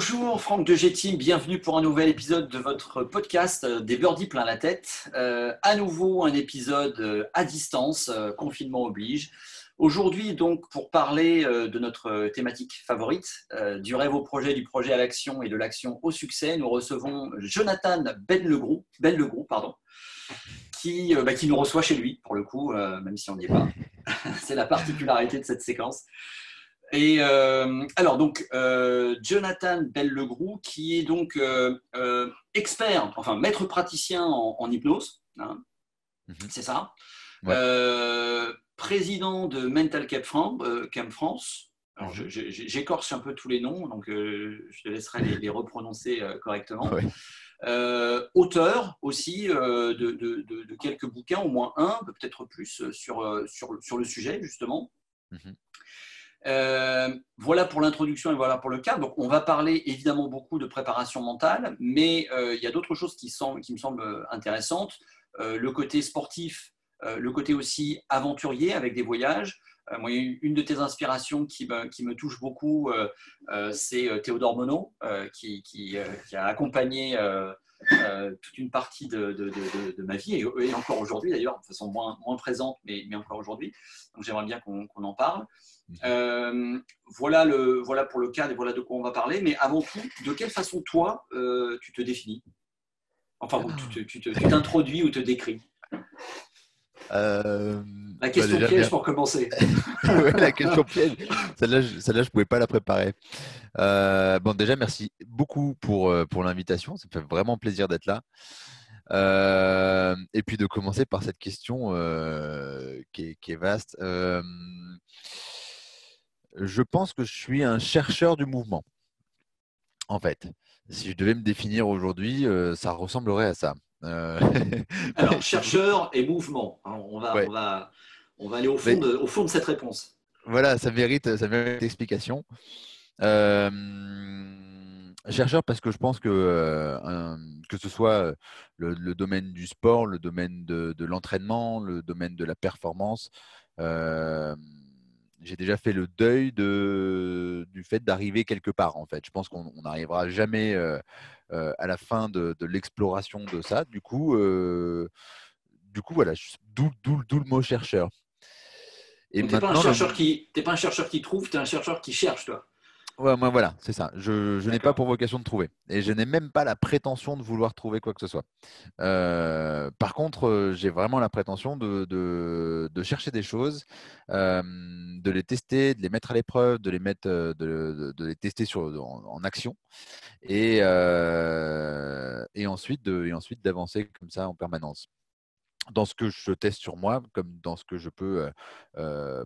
Bonjour Franck de bienvenue pour un nouvel épisode de votre podcast euh, des birdies plein la tête. A euh, à nouveau un épisode euh, à distance, confinement oblige. Aujourd'hui donc pour parler de notre thématique favorite, du rêve au projet, du projet à l'action et de l'action au succès, nous recevons Jonathan Benlegrou, Benlegrou pardon, qui, bah, qui nous reçoit chez lui pour le coup, même si on n'y est pas. C'est la particularité de cette séquence. Et euh, alors donc euh, Jonathan bell qui est donc euh, expert, enfin maître praticien en, hypnose, hein, mhm. c'est ça. président de Mental Camp France. Mhm. j'écorce un peu tous les noms, donc je te laisserai les, reprononcer correctement. auteur aussi de, quelques bouquins, au moins un, peut-être plus, sur, sur, sur le sujet justement. Mhm. Euh, voilà pour l'introduction et voilà pour le cadre. on va parler évidemment beaucoup de préparation mentale, mais euh, il y a d'autres choses qui, me semblent euh, intéressantes. le côté sportif, le côté aussi aventurier avec des voyages. une de tes inspirations qui me, qui touche beaucoup, c'est Théodore Monod, qui, a accompagné euh, toute une partie de, ma vie, et, encore aujourd'hui d'ailleurs, de façon moins, présente, mais, encore aujourd'hui. Donc j'aimerais bien qu'on en parle. Mhm. Euh, voilà, le, voilà pour le cadre et voilà de quoi on va parler. Mais avant tout, de quelle façon toi, euh, tu te définis Enfin, tu t'introduis ou te décris euh, la bah, question piège pour commencer. la question piège. Celle-là, je ne pouvais pas la préparer. Euh, bon, déjà, merci beaucoup pour, euh, pour l'invitation. Ça me fait vraiment plaisir d'être là. et puis de commencer par cette question qui, est, vaste. je pense que je suis un chercheur du mouvement. En fait, si je devais me définir aujourd'hui, ça ressemblerait à ça. Euh, Alors, chercheur et mouvement. Hein, on va, on, va, aller au fond, de, au fond de cette réponse. Voilà, ça mérite, ça explication. Euh, chercheur parce que je pense que euh, que ce soit le, domaine du sport, le domaine de, de l'entraînement, le domaine de la performance, euh, j'ai déjà fait le deuil de, du fait d'arriver quelque part. En fait, je pense qu'on n'arrivera jamais euh, euh, à la fin de, l'exploration de ça. Du coup, euh, du coup, voilà, d'où, le mot chercheur. Tu n'es pas un chercheur qui, t'es pas un chercheur qui trouve, es un chercheur qui cherche, toi moi, voilà, c'est ça. Je, n'ai pas pour vocation de trouver. Et je n'ai même pas la prétention de vouloir trouver quoi que ce soit. Euh, par contre, euh, j'ai vraiment la prétention de, chercher des choses, euh, de les tester, de les mettre à l'épreuve, de les mettre, de, les tester sur, en, action. Et, ensuite, et ensuite d'avancer comme ça en permanence dans ce que je teste sur moi, comme dans ce que je peux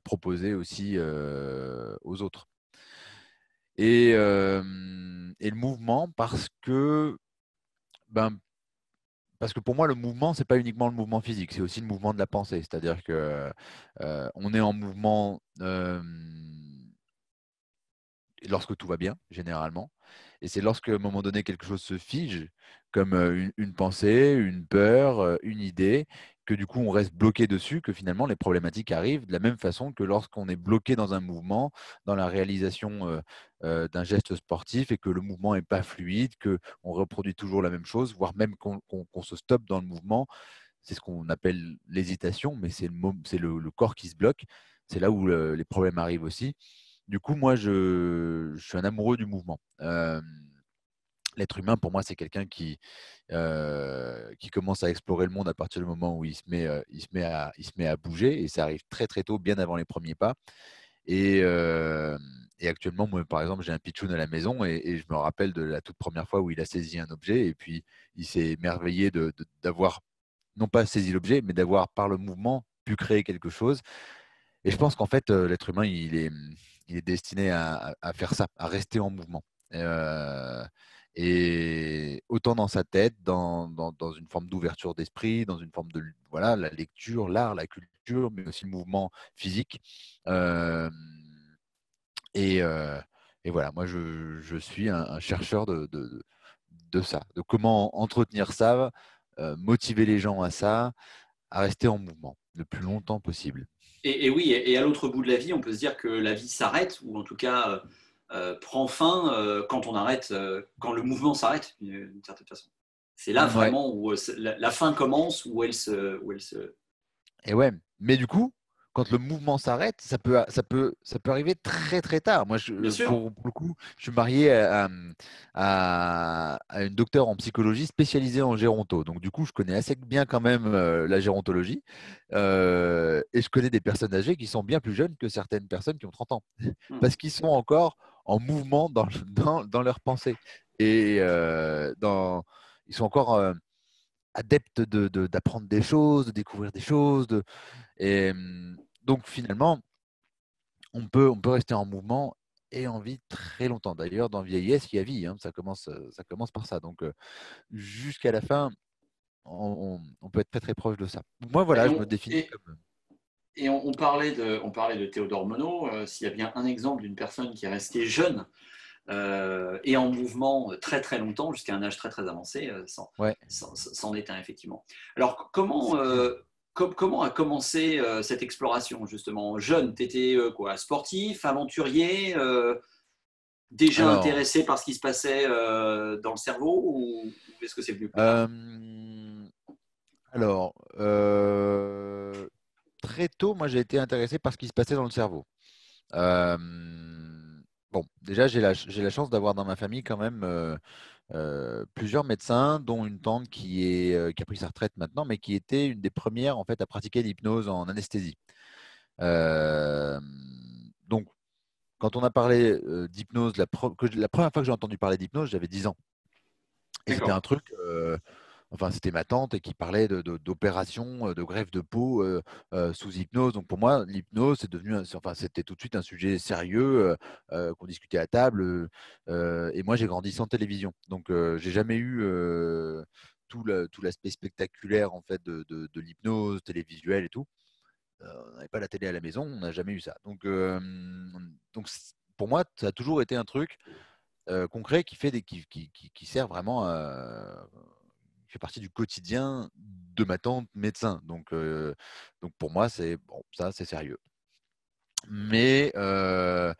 proposer aussi aux autres. Euh, et, le mouvement parce que ben, parce que pour moi, le mouvement, c'est pas uniquement le mouvement physique, c'est aussi le mouvement de la pensée. C'est-à-dire que euh, on est en mouvement euh, lorsque tout va bien, généralement. Et c'est lorsque, à un moment donné, quelque chose se fige, comme une pensée, une peur, une idée, que du coup on reste bloqué dessus, que finalement les problématiques arrivent de la même façon que lorsqu'on est bloqué dans un mouvement, dans la réalisation d'un geste sportif et que le mouvement n'est pas fluide, qu'on reproduit toujours la même chose, voire même qu'on se stoppe dans le mouvement. C'est ce qu'on appelle l'hésitation, mais c'est le, le, corps qui se bloque. C'est là où les problèmes arrivent aussi. Du coup, moi, je, suis un amoureux du mouvement. L'être humain, pour moi, c'est quelqu'un qui, euh, qui commence à explorer le monde à partir du moment où il se, met, euh, il, se met à, il se met à bouger. Et ça arrive très, très tôt, bien avant les premiers pas. Et, actuellement, moi, par exemple, j'ai un pitchoun à la maison et, je me rappelle de la toute première fois où il a saisi un objet et puis il s'est émerveillé d'avoir, non pas saisi l'objet, mais d'avoir, par le mouvement, pu créer quelque chose. Et je pense qu'en fait, l'être humain, il est, est destiné à, faire ça, à rester en mouvement. Et autant dans sa tête, dans, dans, dans une forme d'ouverture d'esprit, dans une forme de voilà, la lecture, l'art, la culture, mais aussi le mouvement physique. Euh, et, euh, et, voilà, moi je, je suis un, chercheur de, de, de, ça, de comment entretenir ça, euh, motiver les gens à ça, à rester en mouvement le plus longtemps possible. Et, et oui, et à l'autre bout de la vie, on peut se dire que la vie s'arrête, ou en tout cas euh, prend fin euh, quand on arrête, euh, quand le mouvement s'arrête d'une certaine façon. C'est là vraiment où la, fin commence, où elle se, où elle se. Et ouais, mais du coup, quand le mouvement s'arrête, ça peut, ça peut, ça peut arriver très très tard. Moi, je, pour, pour, le coup, je suis marié à, à, à, une docteure en psychologie spécialisée en géronto. Donc, du coup, je connais assez bien quand même la gérontologie. et je connais des personnes âgées qui sont bien plus jeunes que certaines personnes qui ont 30 ans. Hmm. Parce qu'ils sont encore en mouvement dans, dans, dans leur pensée. Et euh, dans, ils sont encore euh, adeptes d'apprendre de, d'apprendre des choses, de découvrir des choses. De, et mm, donc finalement, on peut, on peut rester en mouvement et en vie très longtemps. D'ailleurs, dans vieillesse, il y a vie. Hein, ça, commence, euh, ça commence par ça. Donc jusqu'à la fin, on, peut être très très proche de ça. Moi, voilà, je me définis comme. Et on, parlait de, on parlait de Théodore Monod. Euh, s'il y a bien un exemple d'une personne qui est restée jeune euh, et en mouvement très très longtemps, jusqu'à un âge très très avancé, euh, sans c'en est un effectivement. Alors comment, comment a commencé cette exploration justement Jeune, tu étais quoi, sportif, aventurier, déjà intéressé par ce qui se passait dans le cerveau ou, est-ce que c'est venu plus alors, très tôt, moi, j'ai été intéressé par ce qui se passait dans le cerveau. Euh, bon, déjà, j'ai la, chance d'avoir dans ma famille quand même euh, euh, plusieurs médecins, dont une tante qui, a pris sa retraite maintenant, mais qui était une des premières en fait à pratiquer l'hypnose en anesthésie. donc, quand on a parlé d'hypnose, la, première fois que j'ai entendu parler d'hypnose, j'avais 10 ans. Et c'était un truc, enfin c'était ma tante et qui parlait d'opérations, de, de, de greffe de peau sous hypnose. Donc pour moi, l'hypnose c'est devenu, enfin c'était tout de suite un sujet sérieux qu'on discutait à table. et moi j'ai grandi sans télévision, donc j'ai jamais eu tout l'aspect spectaculaire en fait de, l'hypnose télévisuelle et tout. on n'avait pas la télé à la maison, on n'a jamais eu ça. Donc donc pour moi ça a toujours été un truc. concret qui fait des, qui sert vraiment à, partie du quotidien de ma tante médecin. Donc, euh, donc pour moi, c'est bon, ça, c'est sérieux. Mais euh,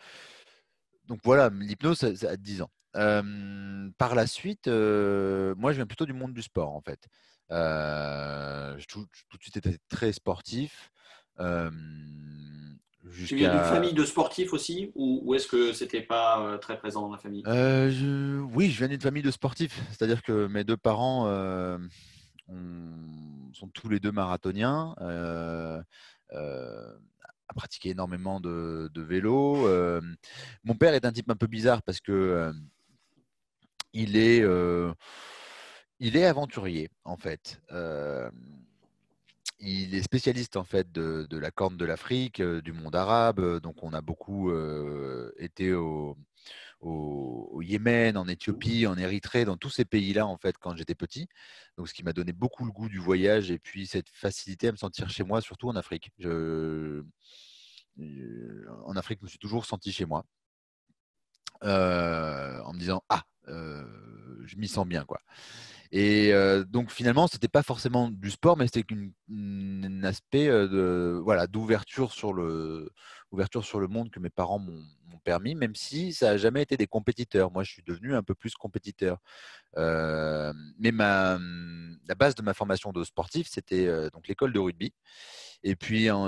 donc voilà, l'hypnose, à 10 ans. par la suite, euh, moi, je viens plutôt du monde du sport, en fait. tout, de suite était très sportif. Tu viens d'une famille de sportifs aussi ou, est-ce que c'était pas euh, très présent dans la famille euh, Oui, je viens d'une famille de sportifs. C'est-à-dire que mes deux parents euh, sont tous les deux marathoniens, euh, à pratiquer énormément de, de vélo. mon père est un type un peu bizarre parce que il est il est aventurier en fait il est spécialiste en fait de, la corne de l'Afrique, du monde arabe. Donc on a beaucoup été au, Yémen, en Éthiopie, en Érythrée, dans tous ces pays-là en fait quand j'étais petit. Donc ce qui m'a donné beaucoup le goût du voyage et puis cette facilité à me sentir chez moi, surtout en Afrique. en Afrique, je me suis toujours senti chez moi. en me disant ah je m'y sens bien quoi et euh, donc finalement, ce n'était pas forcément du sport, mais c'était un aspect euh, de voilà d'ouverture sur le ouverture sur le monde que mes parents m'ont permis, même si ça n'a jamais été des compétiteurs. Moi, je suis devenu un peu plus compétiteur. Euh, mais ma, la base de ma formation de sportif, c'était donc l'école de rugby. Et puis, donc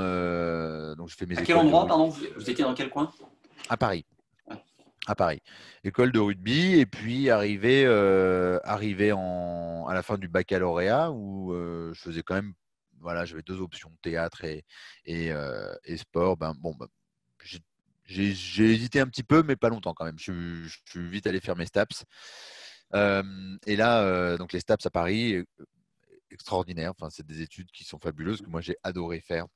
je fais mes. À quel endroit, pardon Vous étiez dans quel coin À Paris à Paris. École de rugby, et puis arrivé, euh, arrivé à la fin du baccalauréat, où euh, je faisais quand même, voilà, j'avais deux options, théâtre et, et, euh, sport. Ben, bon, ben, j'ai hésité un petit peu, mais pas longtemps quand même. Je, je suis vite allé faire mes STAPS. et là, donc les STAPS à Paris, extraordinaire. Enfin, c'est des études qui sont fabuleuses, que moi j'ai adoré faire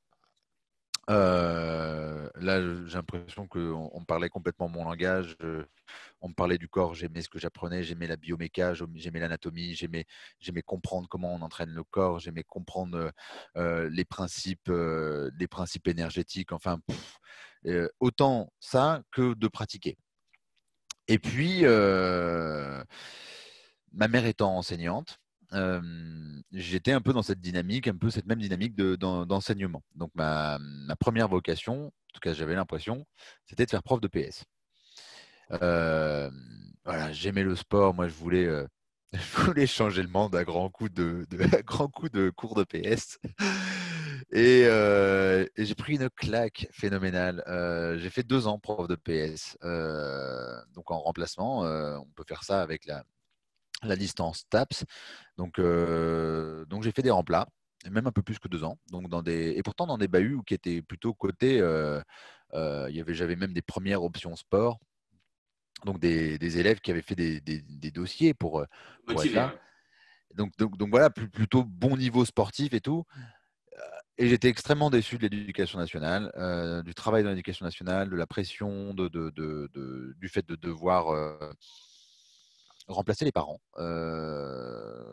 euh, là, j'ai l'impression qu'on me parlait complètement mon langage. Euh, on me parlait du corps. J'aimais ce que j'apprenais. J'aimais la bioméca. J'aimais l'anatomie. J'aimais, j'aimais comprendre comment on entraîne le corps. J'aimais comprendre euh, les principes, les principes énergétiques. Enfin, autant ça que de pratiquer. Et puis, ma mère étant enseignante, j'étais un peu dans cette dynamique, un peu cette même dynamique d'enseignement. Donc ma, première vocation, en tout cas j'avais l'impression, c'était de faire prof de PS. voilà, j'aimais le sport, moi je voulais, euh, voulais changer le monde à grands coups de, de cours de PS. Euh, et, j'ai pris une claque phénoménale. Euh, j'ai fait deux ans prof de PS, donc en remplacement. on peut faire ça avec la, la distance, TAPS. Donc, euh, donc j'ai fait des remplats, même un peu plus que deux ans. Donc dans des, et pourtant dans des bahuts qui étaient plutôt côté, euh, euh, j'avais même des premières options sport. Donc des, élèves qui avaient fait des, des, dossiers pour, euh, pour être Donc, donc, donc, voilà, plutôt bon niveau sportif et tout. Euh, et j'étais extrêmement déçu de l'éducation nationale, du travail dans l'éducation nationale, de la pression, de, de, de, du fait de devoir remplacer les parents. Euh,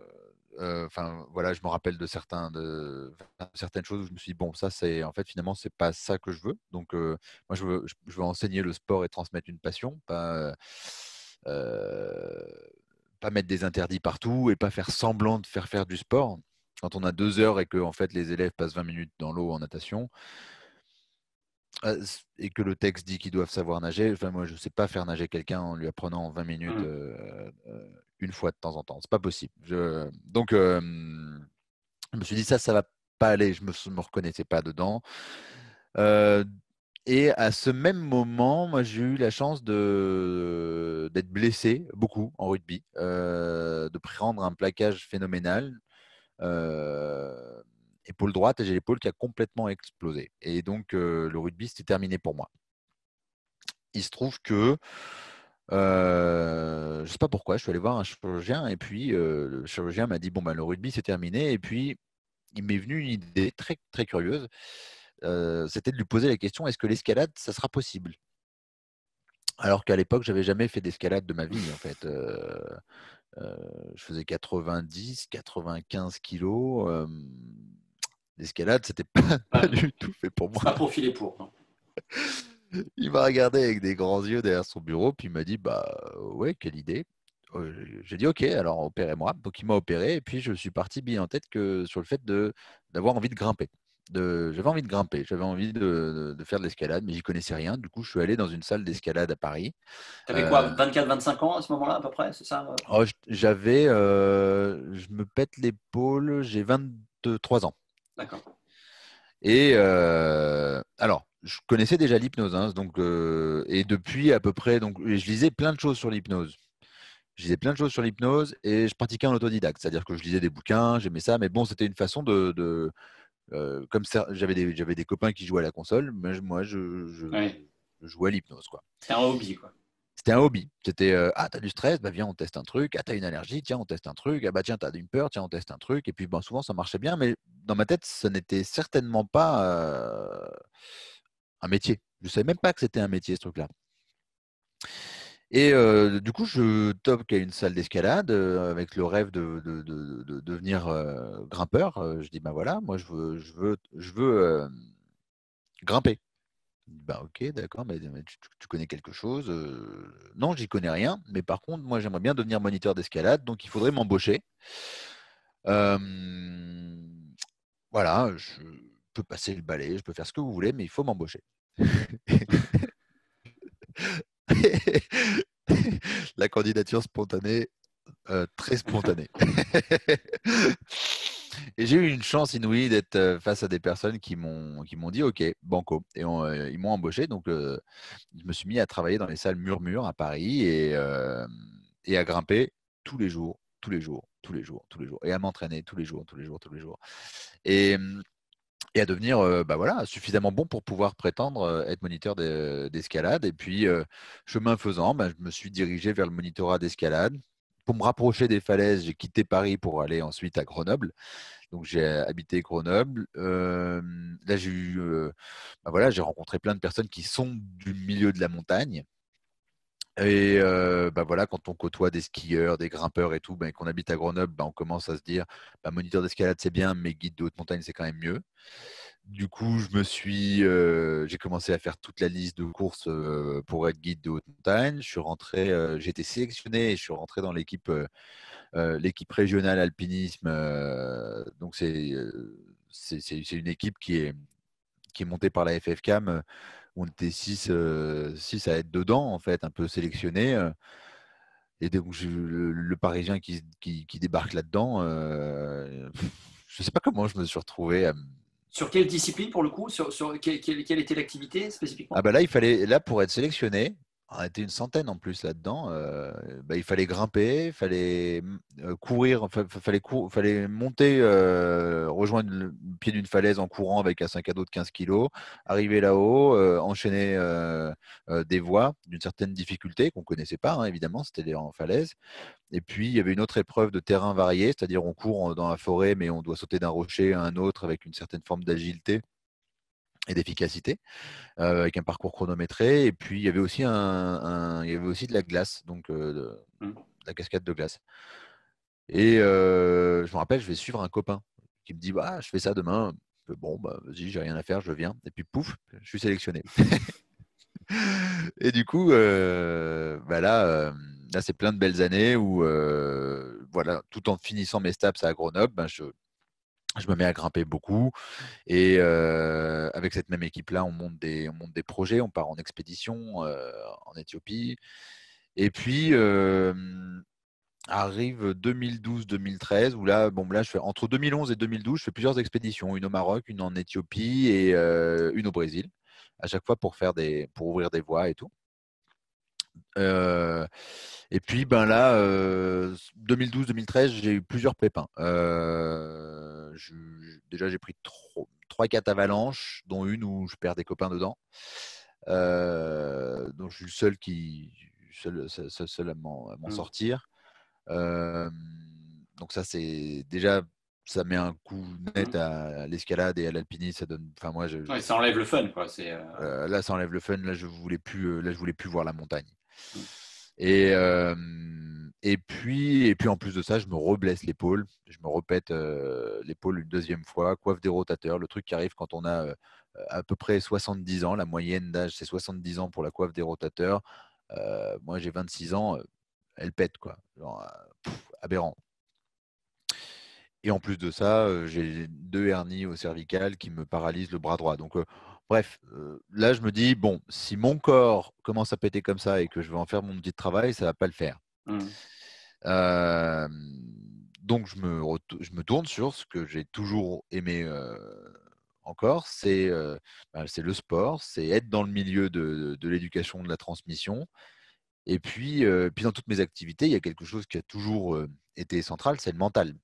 euh, enfin, voilà, je me rappelle de, certains, de, certaines choses où je me suis dit, bon, ça, c'est en fait, finalement, c'est pas ça que je veux. Donc, euh, moi, je veux, enseigner le sport et transmettre une passion, pas pas mettre des interdits partout et pas faire semblant de faire faire du sport. Quand on a deux heures et que en fait les élèves passent 20 minutes dans l'eau en natation, ah, et que le texte dit qu'ils doivent savoir nager. Enfin, moi, je ne sais pas faire nager quelqu'un en lui apprenant en 20 minutes mmh. euh, euh, une fois de temps en temps. C'est pas possible. Je... Donc, je me suis dit ça, ça va pas aller. Je me, me reconnaissais pas dedans. Euh, et à ce même moment, moi, j'ai eu la chance de d'être blessé beaucoup en rugby, de prendre un plaquage phénoménal. Euh, épaule droite et j'ai l'épaule qui a complètement explosé. Et donc, euh, le rugby, c'était terminé pour moi. Il se trouve que, euh, je ne sais pas pourquoi, je suis allé voir un chirurgien et puis euh, le chirurgien m'a dit, bon, ben, le rugby, c'est terminé. Et puis, il m'est venu une idée très, très curieuse. c'était de lui poser la question, est-ce que l'escalade, ça sera possible alors qu'à l'époque, je n'avais jamais fait d'escalade de ma vie, en fait. je faisais 90, 95 kilos l'escalade, c'était pas, pas, du tout fait pour moi. Pas profilé pour. Il m'a regardé avec des grands yeux derrière son bureau, puis il m'a dit Bah euh, ouais, quelle idée. Euh, j'ai dit Ok, alors opérez-moi. Donc il m'a opéré, et puis je suis parti bien en tête que sur le fait de d'avoir envie de grimper. J'avais envie de grimper, j'avais envie de, faire de l'escalade, mais j'y connaissais rien. Du coup, je suis allé dans une salle d'escalade à Paris. Tu avais euh, quoi, 24-25 ans à ce moment-là, à peu près, c'est ça oh, J'avais, je me pète l'épaule, j'ai 23 ans. D'accord. Et euh, alors, je connaissais déjà l'hypnose, hein, donc euh, et depuis à peu près, donc je lisais plein de choses sur l'hypnose. Je lisais plein de choses sur l'hypnose et je pratiquais en autodidacte, c'est-à-dire que je lisais des bouquins, j'aimais ça, mais bon, c'était une façon de, euh, comme j'avais des, copains qui jouaient à la console, mais moi je, je jouais à l'hypnose quoi. C'est un hobby quoi. C'était un hobby. C'était ah Ah, t'as du stress, bah viens, on teste un truc. Ah, as une allergie, tiens, on teste un truc. Ah, bah tiens, t'as une peur, tiens, on teste un truc. Et puis, souvent, ça marchait bien, mais dans ma tête, ça n'était certainement pas euh, un métier. Je ne savais même pas que c'était un métier, ce truc-là. Et euh, du coup, je top qu'à une salle d'escalade avec le rêve de, devenir grimpeur. je dis, ben bah voilà, moi, je veux, je veux, je veux grimper. Bah, ok, d'accord, mais, tu, connais quelque chose Non, j'y connais rien, mais par contre, moi j'aimerais bien devenir moniteur d'escalade, donc il faudrait m'embaucher. voilà, je peux passer le balai, je peux faire ce que vous voulez, mais il faut m'embaucher. La candidature spontanée, très spontanée. Et j'ai eu une chance inouïe d'être euh, face à des personnes qui m'ont qui m'ont dit OK, banco. Et euh, ils m'ont embauché. Donc, euh, je me suis mis à travailler dans les salles Murmure à Paris et, à grimper tous les jours, tous les jours, tous les jours, tous les jours, et à m'entraîner tous les jours, tous les jours, tous les jours. Et à devenir bah voilà, suffisamment bon pour pouvoir prétendre être moniteur d'escalade. Et puis, chemin faisant, bah, je me suis dirigé vers le monitorat d'escalade pour me rapprocher des falaises, j'ai quitté Paris pour aller ensuite à Grenoble. Donc j'ai habité Grenoble. là j'ai eu, bah, voilà, j'ai rencontré plein de personnes qui sont du milieu de la montagne. Et euh, voilà, quand on côtoie des skieurs, des grimpeurs et tout, et ben, qu'on habite à Grenoble, ben, on commence à se dire, bah, moniteur d'escalade c'est bien, mais guide de haute montagne c'est quand même mieux du coup, je me suis, euh, j'ai commencé à faire toute la liste de courses euh, pour être guide de haute montagne. Je suis rentré, euh, j'ai été sélectionné et je suis rentré dans l'équipe, l'équipe régionale alpinisme. donc c'est, c'est, une équipe qui est, est montée par la FFCAM. on était 6 six, à être dedans en fait, un peu sélectionné. et donc le, Parisien qui, qui débarque là-dedans, je ne sais pas comment je me suis retrouvé. à sur quelle discipline pour le coup sur, quelle, était l'activité spécifiquement Ah ben là il fallait là pour être sélectionné, on était une centaine en plus là-dedans. Euh, bah, il fallait grimper, il fallait mmh, euh, courir, fallait, fallait monter, euh, rejoindre le pied d'une falaise en courant avec un sac à dos de 15 kilos, arriver là-haut, enchaîner des voies d'une certaine difficulté qu'on ne connaissait pas, hein, évidemment, c'était en falaise. Et puis, il y avait une autre épreuve de terrain varié, c'est-à-dire on court dans la forêt, mais on doit sauter d'un rocher à un autre avec une certaine forme d'agilité et d'efficacité avec un parcours chronométré et puis il y avait aussi un, il y avait aussi de la glace donc de, mmh. la cascade de glace et je me rappelle je vais suivre un copain qui me dit bah je fais ça demain bon bah vas-y j'ai rien à faire je viens et puis pouf je suis sélectionné et du coup voilà, bah là, c'est plein de belles années où voilà tout en finissant mes staps à Grenoble ben, je je me mets à grimper beaucoup. Et avec cette même équipe-là, on, monte des, on des projets, on part en expédition en Éthiopie. Et puis arrive 2012-2013, où là, bon, là, je fais entre 2011 et 2012, je fais plusieurs expéditions, une au Maroc, une en Éthiopie et une au Brésil, à chaque fois pour, faire des, pour ouvrir des voies et tout. et puis ben là, 2012-2013, j'ai eu plusieurs pépins déjà, j'ai pris 3-4 avalanches, dont une où je perds des copains dedans. Euh, donc, je suis le seul, qui, seul, seul, à m'en mmh. sortir. Euh, donc, ça, c'est déjà. Ça met un coup net mmh. à l'escalade et à l'alpinisme. Ça donne. Enfin moi, je, ça enlève le fun, euh, là, ça enlève le fun. Là, je voulais plus. Là, je voulais plus voir la montagne. Mmh. Et et puis, et puis en plus de ça, je me reblesse l'épaule. Je me repète euh, l'épaule une deuxième fois, coiffe des rotateurs, le truc qui arrive quand on a euh, à peu près 70 ans. La moyenne d'âge, c'est 70 ans pour la coiffe des rotateurs. Euh, moi, j'ai 26 ans, elle pète, quoi. Genre, aberrant. Et en plus de ça, j'ai deux hernies au cervical qui me paralysent le bras droit. Donc, Bref, là, je me dis, bon, si mon corps commence à péter comme ça et que je vais en faire mon petit travail, ça ne va pas le faire. Mmh. Euh, donc je me, me, tourne sur ce que j'ai toujours aimé euh, encore, euh, bah, c'est le sport, c'est être dans le milieu de, l'éducation, de la transmission. Et puis, dans toutes mes activités, il y a quelque chose qui a toujours été central, c'est le mental.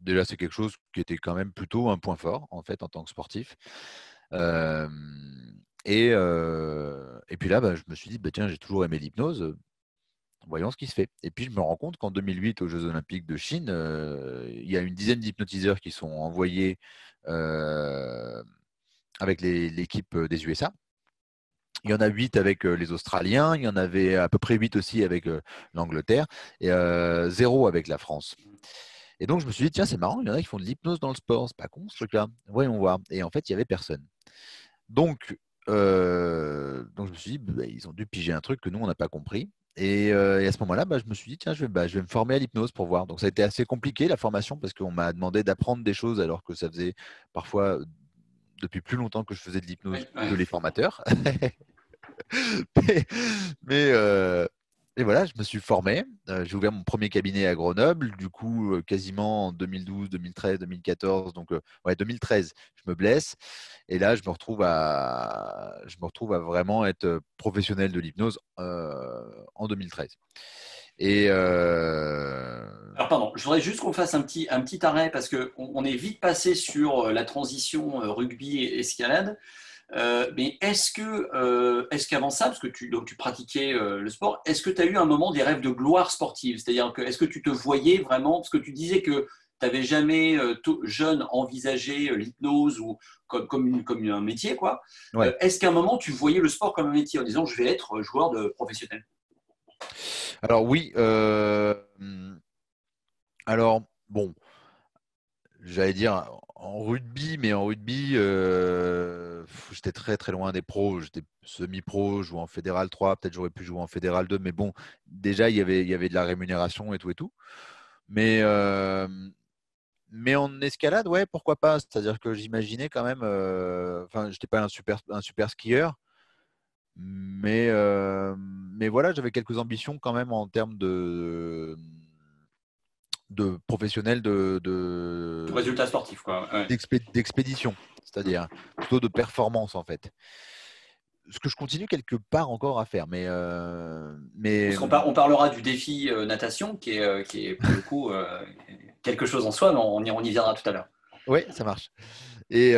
déjà, c'est quelque chose qui était quand même plutôt un point fort en fait en tant que sportif. Et, et, puis là, bah, je me suis dit, bah, tiens, j'ai toujours aimé l'hypnose voyons ce qui se fait. Et puis je me rends compte qu'en 2008, aux Jeux Olympiques de Chine, euh, il y a une dizaine d'hypnotiseurs qui sont envoyés euh, avec l'équipe euh, des USA. Il y en a huit avec les Australiens, il y en avait à peu près huit aussi avec l'Angleterre, et zéro avec la France. Et donc je me suis dit, tiens, c'est marrant, il y en a qui font de l'hypnose dans le sport, c'est pas con ce truc-là, voyons voir. Et en fait, il n'y avait personne. Donc, donc je me suis dit, bah, ils ont dû piger un truc que nous, on n'a pas compris. Euh, et, à ce moment-là, bah, je me suis dit, tiens, bah, je vais, me former à l'hypnose pour voir. Donc, ça a été assez compliqué, la formation, parce qu'on m'a demandé d'apprendre des choses alors que ça faisait parfois depuis plus longtemps que je faisais de l'hypnose que les formateurs. mais, euh, et voilà, je me suis formé. Euh, j'ai ouvert mon premier cabinet à Grenoble, du coup, euh, quasiment en 2012, 2013, 2014. Donc, euh, ouais, 2013, je me blesse. Et là, je me retrouve à, je me retrouve à vraiment être professionnel de l'hypnose en 2013. Alors pardon, je voudrais juste qu'on fasse un petit, arrêt parce qu'on est vite passé sur la transition rugby-escalade. Euh, mais est-ce que, euh, est-ce qu'avant ça, parce que tu, donc tu pratiquais euh, le sport, est-ce que tu as eu un moment des rêves de gloire sportive C'est-à-dire que est-ce que tu te voyais vraiment Parce que tu disais que tu n'avais jamais jeune envisagé l'hypnose ou comme, comme, comme un métier, quoi. est-ce qu'à un moment tu voyais le sport comme un métier en disant je vais être joueur de professionnel Alors oui. Alors bon j'allais dire, en rugby, mais en rugby, euh, j'étais très très loin des pros. J'étais semi-pro, jouais en fédéral 3, peut-être j'aurais pu jouer en fédéral 2, mais bon, déjà il y avait, il y avait de la rémunération et tout et tout. Mais, euh, mais en escalade, ouais, pourquoi pas C'est-à-dire que j'imaginais quand même, euh, enfin, j'étais pas un super, un super skieur, mais, mais voilà, j'avais quelques ambitions quand même en termes de de professionnels de, de, résultats sportifs, quoi. D'expédition, c'est-à-dire plutôt de performance en fait. Ce que je continue quelque part encore à faire, mais euh, mais on, on, parlera du défi euh, natation qui est, euh, qui est pour le coup quelque chose en soi, mais on y, on y viendra tout à l'heure. Oui, ça marche. Et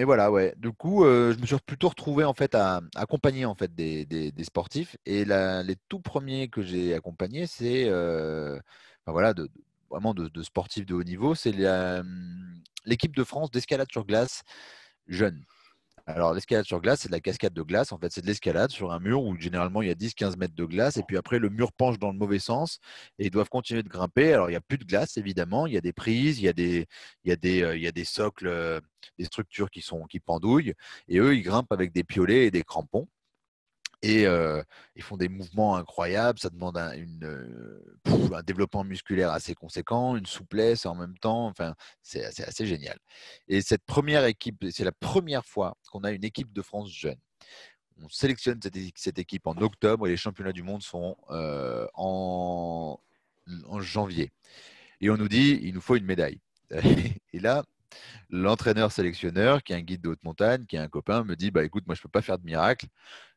mais voilà, ouais. Du coup, euh, je me suis plutôt retrouvé en fait à, accompagner en fait des, sportifs. Et les tout premiers que j'ai accompagnés, c'est euh, vraiment de, de, sportifs de haut niveau, c'est hum, l'équipe de France d'escalade sur glace jeune. Alors, l'escalade sur glace, c'est de la cascade de glace. En fait, c'est de l'escalade sur un mur où généralement il y a 10-15 mètres de glace. Et puis après, le mur penche dans le mauvais sens et ils doivent continuer de grimper. Alors, il n'y a plus de glace, évidemment. Il y a des prises, il y a des, des, euh, il des socles, euh, des structures qui, sont, qui pendouillent. Et eux, ils grimpent avec des piolets et des crampons et ils font des mouvements incroyables. Ça demande un, développement musculaire assez conséquent, une souplesse en même temps. Enfin, c'est assez, génial. Et cette première équipe, c'est la première fois qu'on a une équipe de France jeune. On sélectionne cette, équipe en octobre et les championnats du monde sont en, en janvier. Et on nous dit, il nous faut une médaille. et là, l'entraîneur sélectionneur, qui est un guide de haute montagne, qui est un copain, me dit bah écoute, moi je peux pas faire de miracle,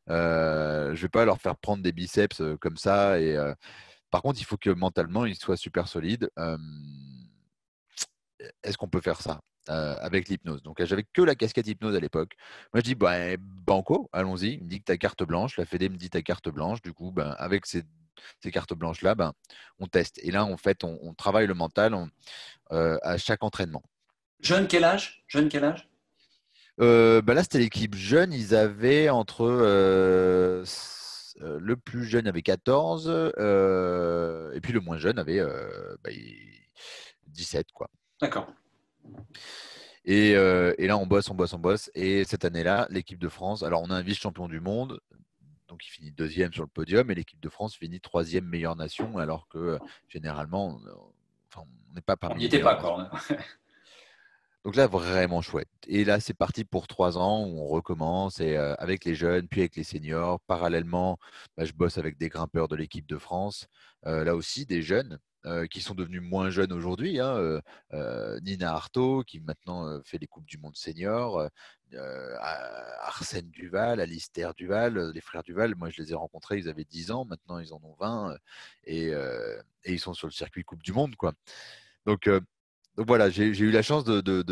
euh, je ne vais pas leur faire prendre des biceps euh, comme ça. Et, euh, par contre, il faut que mentalement, ils soient super solides. Est-ce qu'on peut faire ça avec l'hypnose. Donc j'avais que la casquette hypnose à l'époque. Moi je dis ben banco, allons-y. Il me dit que ta carte blanche, la Fédé me dit ta carte blanche. Du coup, ben, avec ces, cartes blanches là, ben, on teste. Et là en fait, on, travaille le mental à chaque entraînement. Jeune quel âge Jeune quel âge euh, bah là, c'était l'équipe jeune. Ils avaient entre. Euh, euh, le plus jeune avait 14, et puis le moins jeune avait 17. Bah, quoi. D'accord. Et, là, on bosse, on bosse, on bosse. Et cette année-là, l'équipe de France, alors on a un vice-champion du monde, donc il finit deuxième sur le podium, et l'équipe de France finit troisième meilleure nation, alors que généralement, on, n'est pas parmi. On n'y était pas, quoi. Donc là, vraiment chouette. Et là, c'est parti pour trois ans où on recommence et, avec les jeunes, puis avec les seniors. Parallèlement, bah, je bosse avec des grimpeurs de l'équipe de France. là aussi, des jeunes qui sont devenus moins jeunes aujourd'hui. Hein, Nina Artaud, qui maintenant fait les Coupes du Monde seniors. Arsène Duval, Alistair Duval, les frères Duval, moi je les ai rencontrés, ils avaient 10 ans, maintenant ils en ont 20 et, ils sont sur le circuit Coupe du Monde. quoi. Donc, donc voilà, j'ai eu la chance de,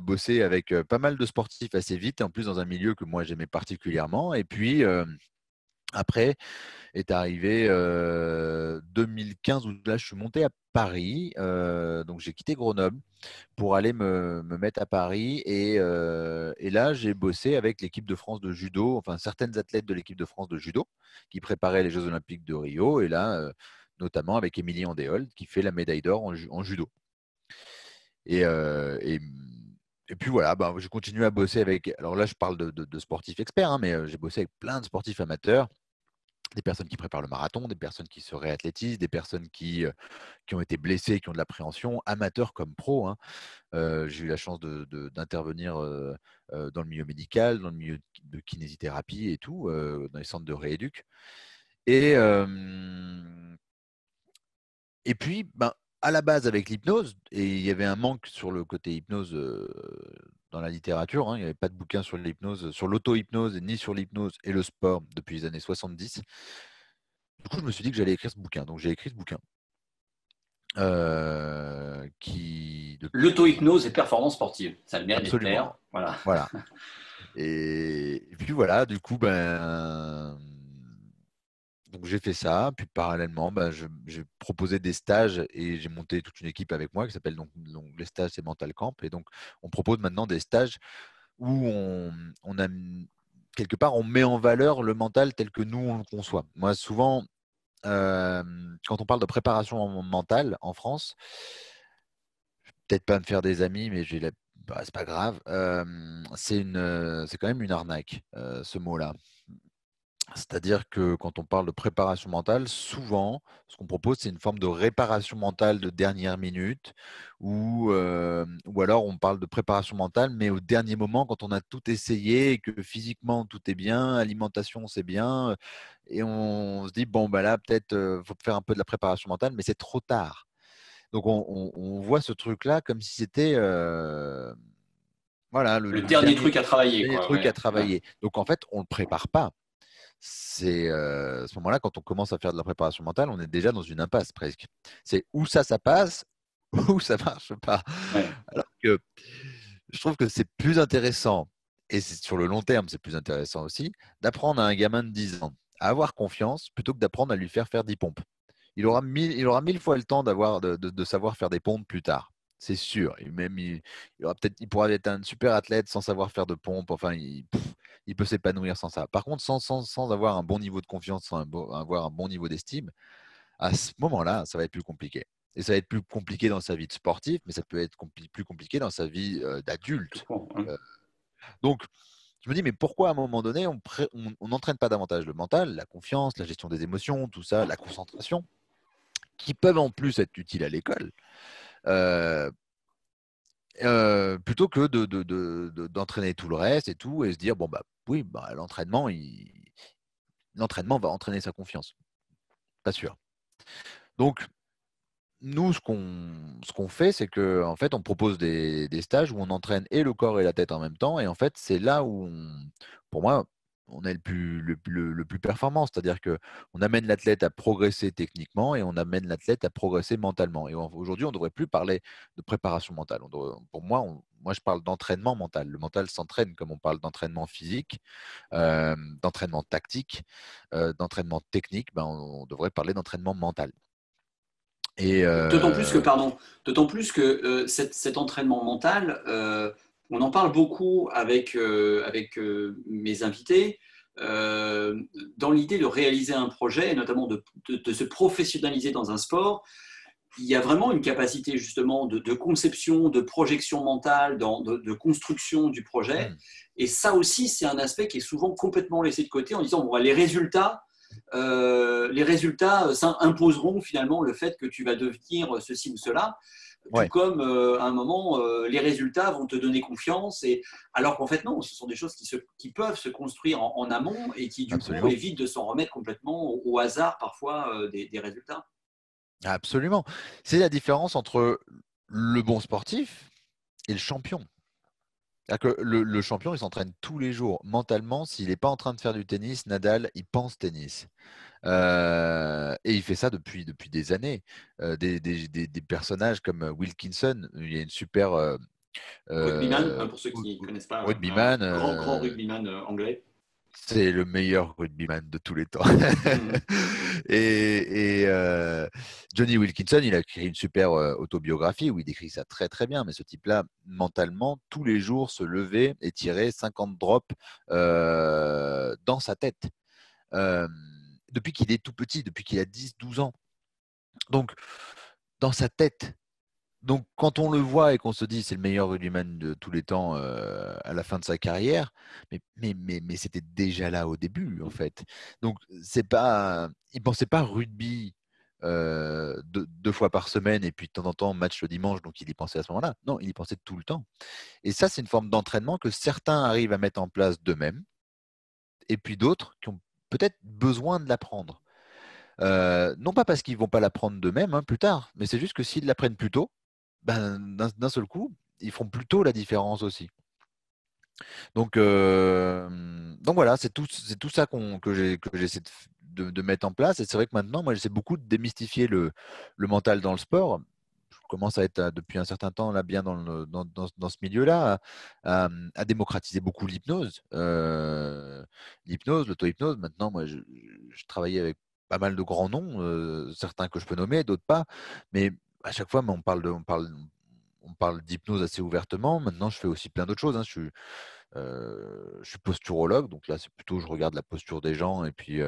bosser avec euh, pas mal de sportifs assez vite, en plus dans un milieu que moi j'aimais particulièrement. Et puis euh, après est arrivé 2015 euh, où là je suis monté à Paris, donc j'ai quitté Grenoble pour aller me, mettre à Paris et, là j'ai bossé avec l'équipe de France de judo, enfin certaines athlètes de l'équipe de France de judo qui préparaient les Jeux Olympiques de Rio et là notamment avec Émilie Andéol qui fait la médaille d'or en judo. Euh, et, puis voilà, bah, je continue à bosser avec. Alors là, je parle de, sportifs experts, hein, mais euh, j'ai bossé avec plein de sportifs amateurs des personnes qui préparent le marathon, des personnes qui se réathlétisent, des personnes qui, euh, qui ont été blessées, qui ont de l'appréhension, amateurs comme pros. Hein. j'ai eu la chance d'intervenir dans le milieu médical, dans le milieu de kinésithérapie et tout, dans les centres de rééduc. Et, et puis, ben, à la base avec l'hypnose, et il y avait un manque sur le côté hypnose dans la littérature, hein, il n'y avait pas de bouquin sur l'hypnose, sur l'auto-hypnose, ni sur l'hypnose et le sport depuis les années 70. Du coup, je me suis dit que j'allais écrire ce bouquin. Donc j'ai écrit ce bouquin. Euh, qui L'auto-hypnose et performance sportive, ça le mérite Absolument. Voilà. voilà. et, et puis voilà, du coup, ben donc j'ai fait ça, puis parallèlement, bah, j'ai proposé des stages et j'ai monté toute une équipe avec moi qui s'appelle donc, les stages c'est Mental Camp et donc on propose maintenant des stages où on, a quelque part on met en valeur le mental tel que nous on le conçoit. Moi souvent quand on parle de préparation mentale en France, peut-être pas me faire des amis, mais j'ai bah, c'est pas grave. c'est quand même une arnaque, euh, ce mot-là. C'est-à-dire que quand on parle de préparation mentale, souvent, ce qu'on propose, c'est une forme de réparation mentale de dernière minute, ou, alors on parle de préparation mentale, mais au dernier moment, quand on a tout essayé et que physiquement tout est bien, alimentation c'est bien, et on se dit, bon, bah là, peut-être, il faut faire un peu de la préparation mentale, mais c'est trop tard. Donc on, voit ce truc-là comme si c'était... voilà, le, dernier, truc à travailler. à travailler. Donc en fait, on ne le prépare pas c'est euh, à ce moment-là, quand on commence à faire de la préparation mentale, on est déjà dans une impasse presque. C'est où ça, ça passe, ou ça marche pas. Alors que je trouve que c'est plus intéressant, et sur le long terme, c'est plus intéressant aussi, d'apprendre à un gamin de 10 ans à avoir confiance plutôt que d'apprendre à lui faire faire 10 pompes. Il aura mille, il aura fois le temps de savoir faire des pompes plus tard c'est sûr. Et même il, pourrait être être un super athlète sans savoir faire de pompe. Enfin, il, peut s'épanouir sans ça. Par contre, sans, avoir un bon niveau de confiance, sans avoir un bon niveau d'estime, à ce moment-là, ça va être plus compliqué. Et ça va être plus compliqué dans sa vie de sportif, mais ça peut être plus compliqué dans sa vie d'adulte. Hein. Euh, donc, je me dis, mais pourquoi à un moment donné, on n'entraîne pas davantage le mental, la confiance, la gestion des émotions, tout ça, la concentration, qui peuvent en plus être utiles à l'école euh, euh, plutôt que de, d'entraîner tout le reste et tout, et se dire, bon, bah oui, bah, l'entraînement, il... l'entraînement va entraîner sa confiance. Pas sûr. Donc, nous, ce qu'on, qu'on fait, c'est que en fait, on propose des, stages où on entraîne et le corps et la tête en même temps. Et en fait, c'est là où, pour moi, on est le plus, le, plus performant, c'est-à-dire qu'on amène l'athlète à progresser techniquement et on amène l'athlète à progresser mentalement. Et aujourd'hui, on ne devrait plus parler de préparation mentale. pour moi, moi, je parle d'entraînement mental. Le mental s'entraîne comme on parle d'entraînement physique, euh, d'entraînement tactique, euh, d'entraînement technique. Ben, on, devrait parler d'entraînement mental. D'autant plus que, euh, pardon, plus que cet, entraînement mental on en parle beaucoup avec, euh, euh, mes invités. Euh, dans l'idée de réaliser un projet, et notamment de, se professionnaliser dans un sport, il y a vraiment une capacité justement de, conception, de projection mentale, de, construction du projet. Hmm. Et ça aussi, c'est un aspect qui est souvent complètement laissé de côté en disant bon, bah, les résultats, les résultats imposeront finalement le fait que tu vas devenir ceci ou cela. Tout comme euh, à un moment, euh, les résultats vont te donner confiance, et alors qu'en fait non, ce sont des choses qui, peuvent se construire en, amont et qui du coup évitent de s'en remettre complètement au, hasard parfois euh, des, résultats. Absolument. C'est la différence entre le bon sportif et le champion. Que le, le, champion, il s'entraîne tous les jours. Mentalement, s'il n'est pas en train de faire du tennis, Nadal, il pense tennis. Euh, et il fait ça depuis, depuis des années. Euh, des, personnages comme euh, Wilkinson, il y a une super. Euh, rugbyman, hein, pour ceux qui ne connaissent pas. Hein, rugbyman. grand, rugbyman anglais. C'est le meilleur rugbyman de tous les temps. Mmh. et, Johnny Wilkinson, il a écrit une super autobiographie où il décrit ça très très bien. Mais ce type-là, mentalement, tous les jours, se lever et tirait 50 drops dans sa tête depuis qu'il est tout petit, depuis qu'il a 10, 12 ans. Donc, dans sa tête. Donc, quand on le voit et qu'on se dit c'est le meilleur rugbyman de tous les temps euh, à la fin de sa carrière, mais, mais, mais, mais c'était déjà là au début, en fait. Donc, c'est pas, il ne pensait pas rugby euh, deux, deux, fois par semaine et puis de temps en temps match le dimanche, donc il y pensait à ce moment-là. Non, il y pensait tout le temps. Et ça, c'est une forme d'entraînement que certains arrivent à mettre en place d'eux-mêmes, et puis d'autres qui ont peut-être besoin de l'apprendre. Euh, non pas parce qu'ils vont pas l'apprendre d'eux-mêmes hein, plus tard, mais c'est juste que s'ils l'apprennent plus tôt, ben, d'un seul coup, ils feront plus tôt la différence aussi. Donc, euh, donc voilà, c'est tout, c'est tout ça qu'on, que, j'ai, que j'essaie de, mettre en place. Et c'est vrai que maintenant, moi, j'essaie beaucoup de démystifier le, le mental dans le sport commence à être euh, depuis un certain temps là bien dans, dans, ce milieu-là, à, démocratiser beaucoup l'hypnose, euh, l'hypnose, l'auto-hypnose. Maintenant, moi, je, je, travaillais avec pas mal de grands noms, euh, certains que je peux nommer, d'autres pas, mais à chaque fois, on parle on parle, on parle d'hypnose assez ouvertement. Maintenant, je fais aussi plein d'autres choses. Hein. Je suis posturologue, donc là c'est plutôt je regarde la posture des gens et puis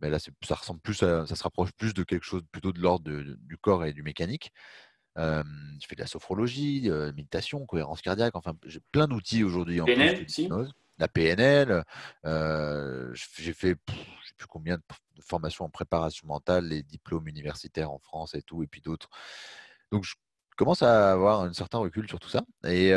mais là ça ressemble plus, ça se rapproche plus de quelque chose plutôt de l'ordre du corps et du mécanique. Euh, je fais de la sophrologie, euh, méditation, cohérence cardiaque, enfin, j'ai plein d'outils aujourd'hui. en plus, La PNL, euh, j'ai fait, je je sais plus combien de formations en préparation mentale, les diplômes universitaires en France et tout, et puis d'autres. Donc, je commence à avoir un certain recul sur tout ça. Et,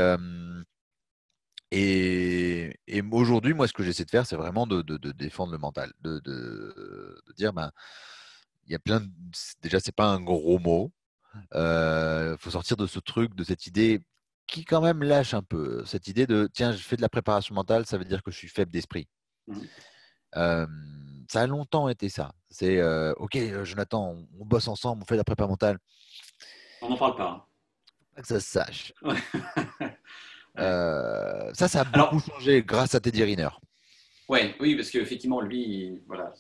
et, aujourd'hui, moi, ce que j'essaie de faire, c'est vraiment de, défendre le mental, de, dire, ben, il y a plein déjà c'est pas un gros mot il euh, faut sortir de ce truc, de cette idée qui quand même lâche un peu cette idée de tiens, je fais de la préparation mentale, ça veut dire que je suis faible d'esprit. Mmh. Euh, ça a longtemps été ça. C'est euh, ok, Jonathan, on, bosse ensemble, on fait de la préparation mentale. On n'en parle pas. Hein. Que ça sache. ça, ça a beaucoup changé grâce à Teddy Riner. Ouais, oui, parce qu'effectivement, lui, voilà,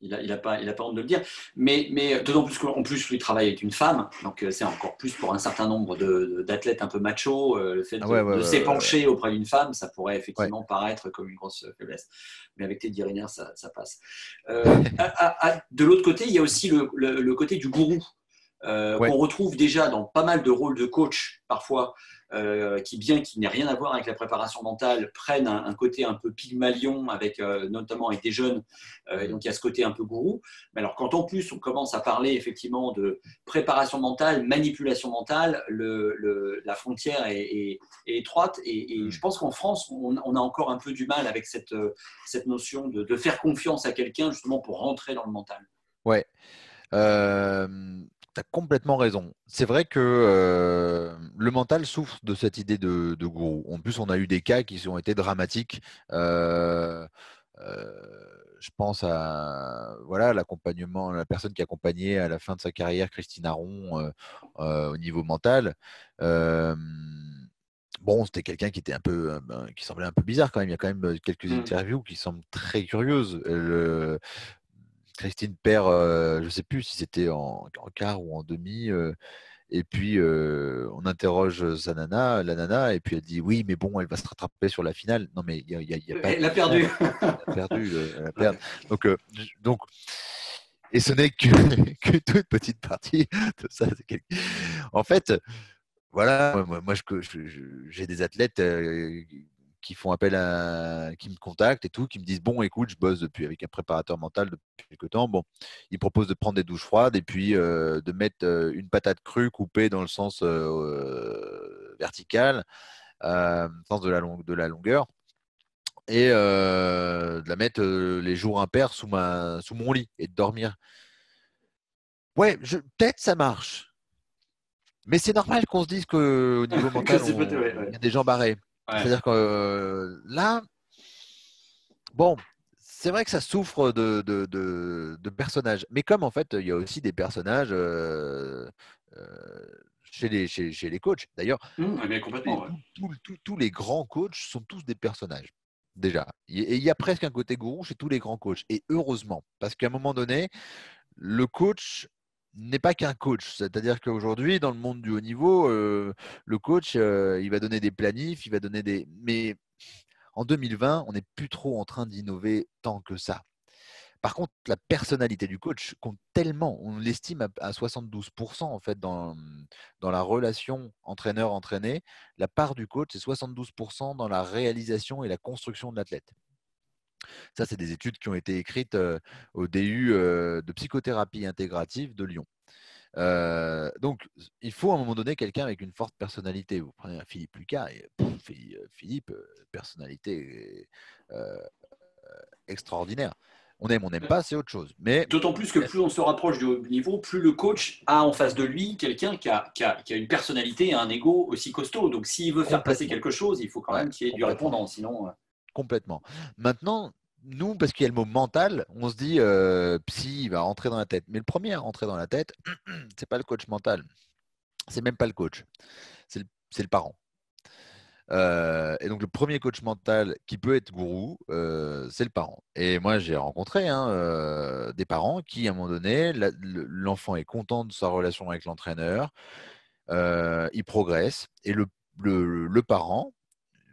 il n'a a pas, il a pas honte de le dire. Mais, mais euh, d'autant plus qu'en plus, lui travaille avec une femme, donc euh, c'est encore plus pour un certain nombre d'athlètes un peu macho. Euh, le fait ah de, s'épancher auprès d'une femme, ça pourrait effectivement paraître comme une grosse faiblesse. Mais avec Teddy Riner, ça, passe. de l'autre côté, il y a aussi le, le, côté du gourou. Euh, qu'on retrouve déjà dans pas mal de rôles de coach parfois euh, qui, bien qu'il n'ait rien à voir avec la préparation mentale, prennent un, côté un peu pygmalion, avec, euh, notamment avec des jeunes. Euh, et donc, il y a ce côté un peu gourou. Mais alors, quand en plus on commence à parler effectivement de préparation mentale, manipulation mentale, le, la frontière est, étroite. Et, mm. je pense qu'en France, on, a encore un peu du mal avec cette, cette notion de, faire confiance à quelqu'un justement pour rentrer dans le mental. Ouais. Euh, tu complètement raison. C'est vrai que euh, le mental souffre de cette idée de, gourou. En plus, on a eu des cas qui ont été dramatiques. Euh, euh, je pense à voilà l'accompagnement, la personne qui accompagnait à la fin de sa carrière Christine Aron au niveau mental. Bon, c'était quelqu'un qui était un peu, ben, qui semblait un peu bizarre quand même. Il y a quand même quelques mmh. interviews qui semblent très curieuses. Le, Christine perd, euh, je ne sais plus si c'était en, quart ou en demi. Euh, et puis, euh, on interroge sa nana, la nana, et puis elle dit Oui, mais bon, elle va se rattraper sur la finale. Non, mais il n'y a, pas Elle a perdu. Elle a perdu. Elle Donc, donc, et ce n'est qu'une que toute petite partie de ça. En fait, voilà, moi, j'ai des athlètes qui font appel à, qui me contactent et tout, qui me disent bon, écoute, je bosse depuis avec un préparateur mental depuis quelque temps. Bon, ils proposent de prendre des douches froides et puis euh, de mettre euh, une patate crue coupée dans le sens euh, euh vertical, le sens de la, longue, de la longueur, et de la mettre les jours impairs sous ma, sous mon lit et de dormir. Ouais, peut-être ça marche. Mais c'est normal qu'on se dise qu'au niveau mental, il y a des gens barrés. C'est-à-dire que euh, là, bon, c'est vrai que ça souffre de, de, personnages. Mais comme en fait, il y a aussi des personnages euh, euh, chez, les, chez, les coachs. D'ailleurs, mmh, tous les grands coachs sont tous des personnages. Déjà. Et il y a presque un côté gourou chez tous les grands coachs. Et heureusement, parce qu'à un moment donné, le coach n'est pas qu'un coach. C'est-à-dire qu'aujourd'hui, dans le monde du haut niveau, euh, le coach, euh, il va donner des planifs, il va donner des. Mais en 2020, on n'est plus trop en train d'innover tant que ça. Par contre, la personnalité du coach compte tellement. On l'estime à 72% en fait dans, dans la relation entraîneur-entraîné. La part du coach, c'est 72% dans la réalisation et la construction de l'athlète. Ça, c'est des études qui ont été écrites au DU de psychothérapie intégrative de Lyon. donc, il faut à un moment donné quelqu'un avec une forte personnalité. Vous prenez un Philippe Lucas, et euh, Philippe, euh, personnalité euh, extraordinaire. On aime, on n'aime pas, c'est autre chose. Mais D'autant plus que plus on se rapproche du haut niveau, plus le coach a en face de lui quelqu'un qui a, une personnalité, et un ego aussi costaud. Donc, s'il veut faire passer quelque chose, il faut quand même qu'il y ait du répondant. Sinon complètement. Maintenant, nous, parce qu'il y a le mot mental, on se dit euh, psy, il va rentrer dans la tête. Mais le premier à rentrer dans la tête, c'est pas le coach mental. C'est même pas le coach. C'est le, parent. Euh, et donc le premier coach mental qui peut être gourou, euh, c'est le parent. Et moi j'ai rencontré hein, euh, des parents qui à un moment donné, l'enfant est content de sa relation avec l'entraîneur, il progresse et le, le, le, parent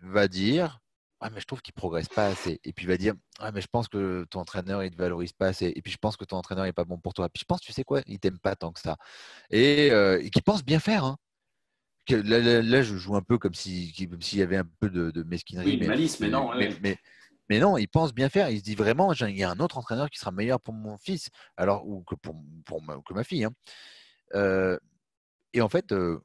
va dire ah, mais je trouve qu'il progresse pas assez et puis il va dire «Ah, mais je pense que ton entraîneur il te valorise pas assez et puis je pense que ton entraîneur n'est pas bon pour toi et puis je pense tu sais quoi il t'aime pas tant que ça et, euh, qui pense bien faire hein. là, là, je joue un peu comme si s'il y avait un peu de, de mesquinerie oui, mais, malice mais non mais, non il pense bien faire il se dit vraiment il y a un autre entraîneur qui sera meilleur pour mon fils alors ou que pour, pour ma, que ma fille hein. euh, et en fait euh,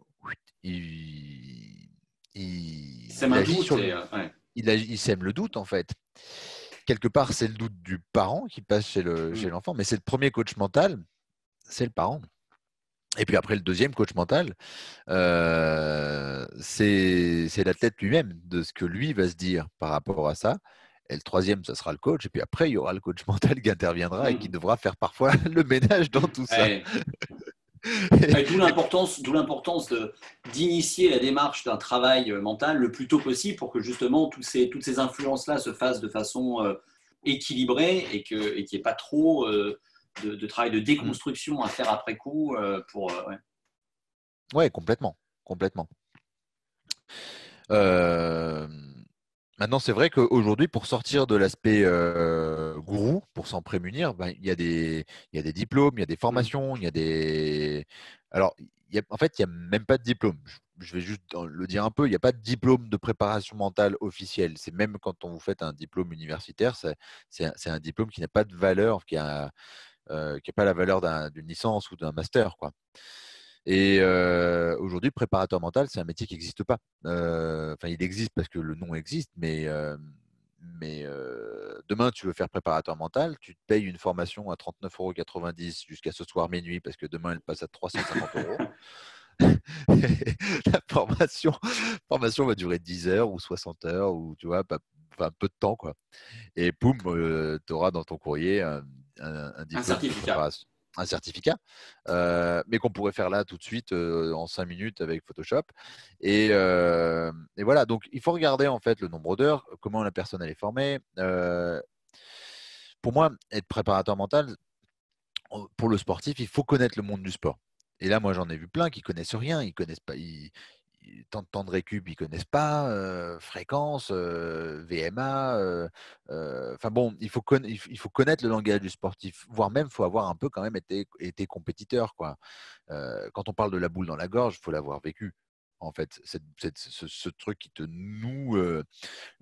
il, il, il, agit sur le, euh, il, sème le doute en fait. Quelque part, c'est le doute du parent qui passe mm. chez l'enfant, mais c'est le premier coach mental, c'est le parent. Et puis après, le deuxième coach mental, euh, c'est c'est l'athlète lui-même, de ce que lui va se dire par rapport à ça. Et le troisième, ce sera le coach. Et puis après, il y aura le coach mental qui interviendra et mm. qui devra faire parfois le ménage dans tout ça. D'où l'importance, d'initier la démarche d'un travail euh, mental le plus tôt possible pour que justement toutes ces influences-là se fassent de façon euh, équilibrée et qu'il n'y ait pas trop euh, de, travail de déconstruction à faire après coup. Oui, pour, ouais. complètement. complètement. Euh, Maintenant, c'est vrai qu'aujourd'hui, pour sortir de l'aspect euh, gourou, pour s'en prémunir, ben, il, y a des, il y a des diplômes, il y a des mmh. formations, il y a des. Alors, en fait, il n'y a même pas de diplôme. Je vais juste le dire un peu. Il n'y a pas de diplôme de préparation mentale officielle. C'est même quand on vous fait un diplôme universitaire, c'est un, diplôme qui n'a pas de valeur, qui n'a euh, pas la valeur d'une licence ou d'un master. Quoi. Et euh, aujourd'hui, préparateur mental, c'est un métier qui n'existe pas. Euh, enfin, il existe parce que le nom existe, mais, euh, demain, tu veux faire préparateur mental, tu te payes une formation à euros jusqu'à ce soir minuit parce que demain, elle passe à 350 euros. la formation, va durer 10 heures ou 60 heures ou tu vois, un peu de temps. Quoi. Et poum, tu auras dans ton courrier un, un, certificat un certificat, euh, mais qu'on pourrait faire là tout de suite euh, en cinq minutes avec Photoshop. Et, euh, et, voilà, donc il faut regarder en fait le nombre d'heures, comment la personne elle est formée. pour moi, être préparateur mental, oh, pour le sportif, il faut connaître le monde du sport. Et là, moi, j'en ai vu plein qui connaissent rien, ils connaissent pas, temps, temps de récup, ils connaissent pas, fréquence, VMA. Enfin bon, il faut, faut, connaître le langage du sportif, voire même faut avoir un peu quand même été, été compétiteur. Quoi. quand on parle de la boule dans la gorge, il faut l'avoir vécu en fait, ce, truc qui te noue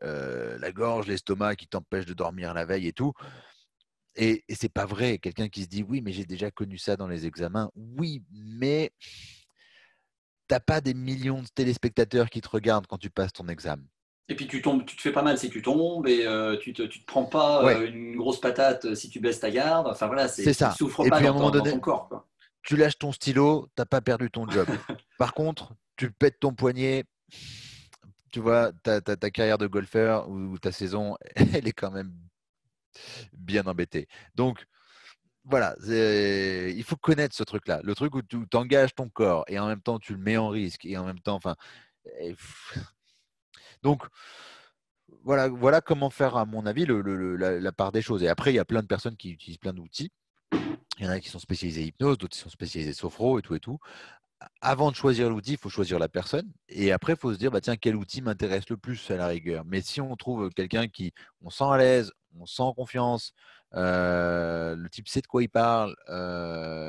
la gorge, l'estomac, qui t'empêche de dormir la veille et tout. Et, et c'est pas vrai. Quelqu'un qui se dit oui, mais j'ai déjà connu ça dans les examens. Oui, mais n'as pas des millions de téléspectateurs qui te regardent quand tu passes ton examen. Et puis tu tombes, tu te fais pas mal si tu tombes et euh, tu, te, te prends pas euh, une grosse patate euh, si tu baisses ta garde. Enfin voilà, c'est ça. Tu souffres pas ton, corps. Tu lâches ton stylo, t'as pas perdu ton job. Par contre, tu pètes ton poignet. Tu vois, ta, ta carrière de golfeur ou ta saison, elle est quand même bien embêtée. Donc, voilà, il faut connaître ce truc-là. Le truc où tu engages ton corps et en même temps tu le mets en risque et en même temps, enfin. Donc, voilà, voilà comment faire, à mon avis, la, part des choses. Et après, il y a plein de personnes qui utilisent plein d'outils. Il y en a qui sont spécialisés hypnose, d'autres qui sont spécialisés sophro et tout et tout. Avant de choisir l'outil, il faut choisir la personne. Et après, il faut se dire, bah, tiens, quel outil m'intéresse le plus à la rigueur. Mais si on trouve quelqu'un qui, on sent à l'aise, on sent confiance, le type sait de quoi il parle,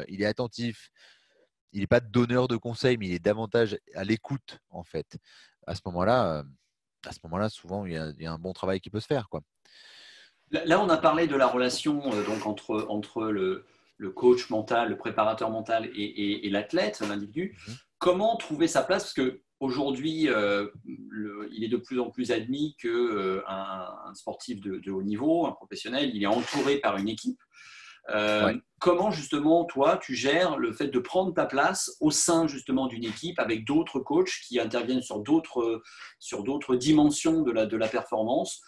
il est attentif, il n'est pas donneur de conseils, mais il est davantage à l'écoute, en fait. À ce moment-là, à ce moment-là, souvent, il y, a, un bon travail qui peut se faire. Quoi. Là, on a parlé de la relation donc, entre, entre le, coach mental, le préparateur mental et, l'athlète, l'individu. Mmh Comment trouver sa place Parce que Aujourd'hui, euh, il est de plus en plus admis qu'un euh, un sportif de, haut niveau, un professionnel, il est entouré par une équipe. Euh, comment justement, toi, tu gères le fait de prendre ta place au sein justement d'une équipe avec d'autres coachs qui interviennent sur d'autres dimensions de la de la performance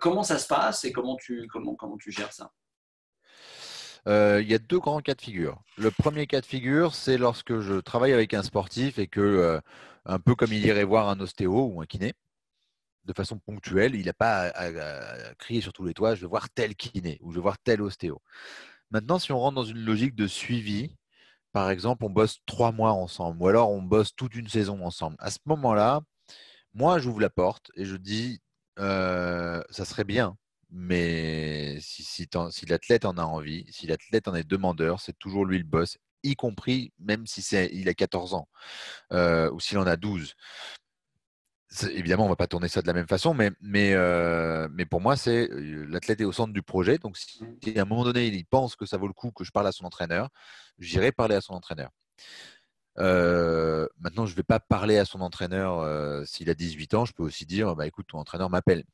Comment ça se passe et comment tu comment comment tu gères ça il y a deux grands cas de figure. Le premier cas de figure, c'est lorsque je travaille avec un sportif et que un peu comme il irait voir un ostéo ou un kiné, de façon ponctuelle. Il n'a pas à, crier sur tous les toits, je veux voir tel kiné ou je veux voir tel ostéo. Maintenant, si on rentre dans une logique de suivi, par exemple, on bosse trois mois ensemble ou alors on bosse toute une saison ensemble, à ce moment-là, moi, j'ouvre la porte et je dis, euh, ça serait bien, mais si, si l'athlète en a envie, si l'athlète en est demandeur, c'est toujours lui le boss y compris même si c'est, il a 14 ans euh, ou s'il en a 12. évidemment, on ne va pas tourner ça de la même façon, mais, mais, euh, mais pour moi, c'est euh, l'athlète est au centre du projet. Donc, si mmh. à un moment donné, il pense que ça vaut le coup que je parle à son entraîneur, j'irai parler à son entraîneur. maintenant, je ne vais pas parler à son entraîneur s'il a 18 ans. Je peux aussi dire, bah, écoute, ton entraîneur m'appelle.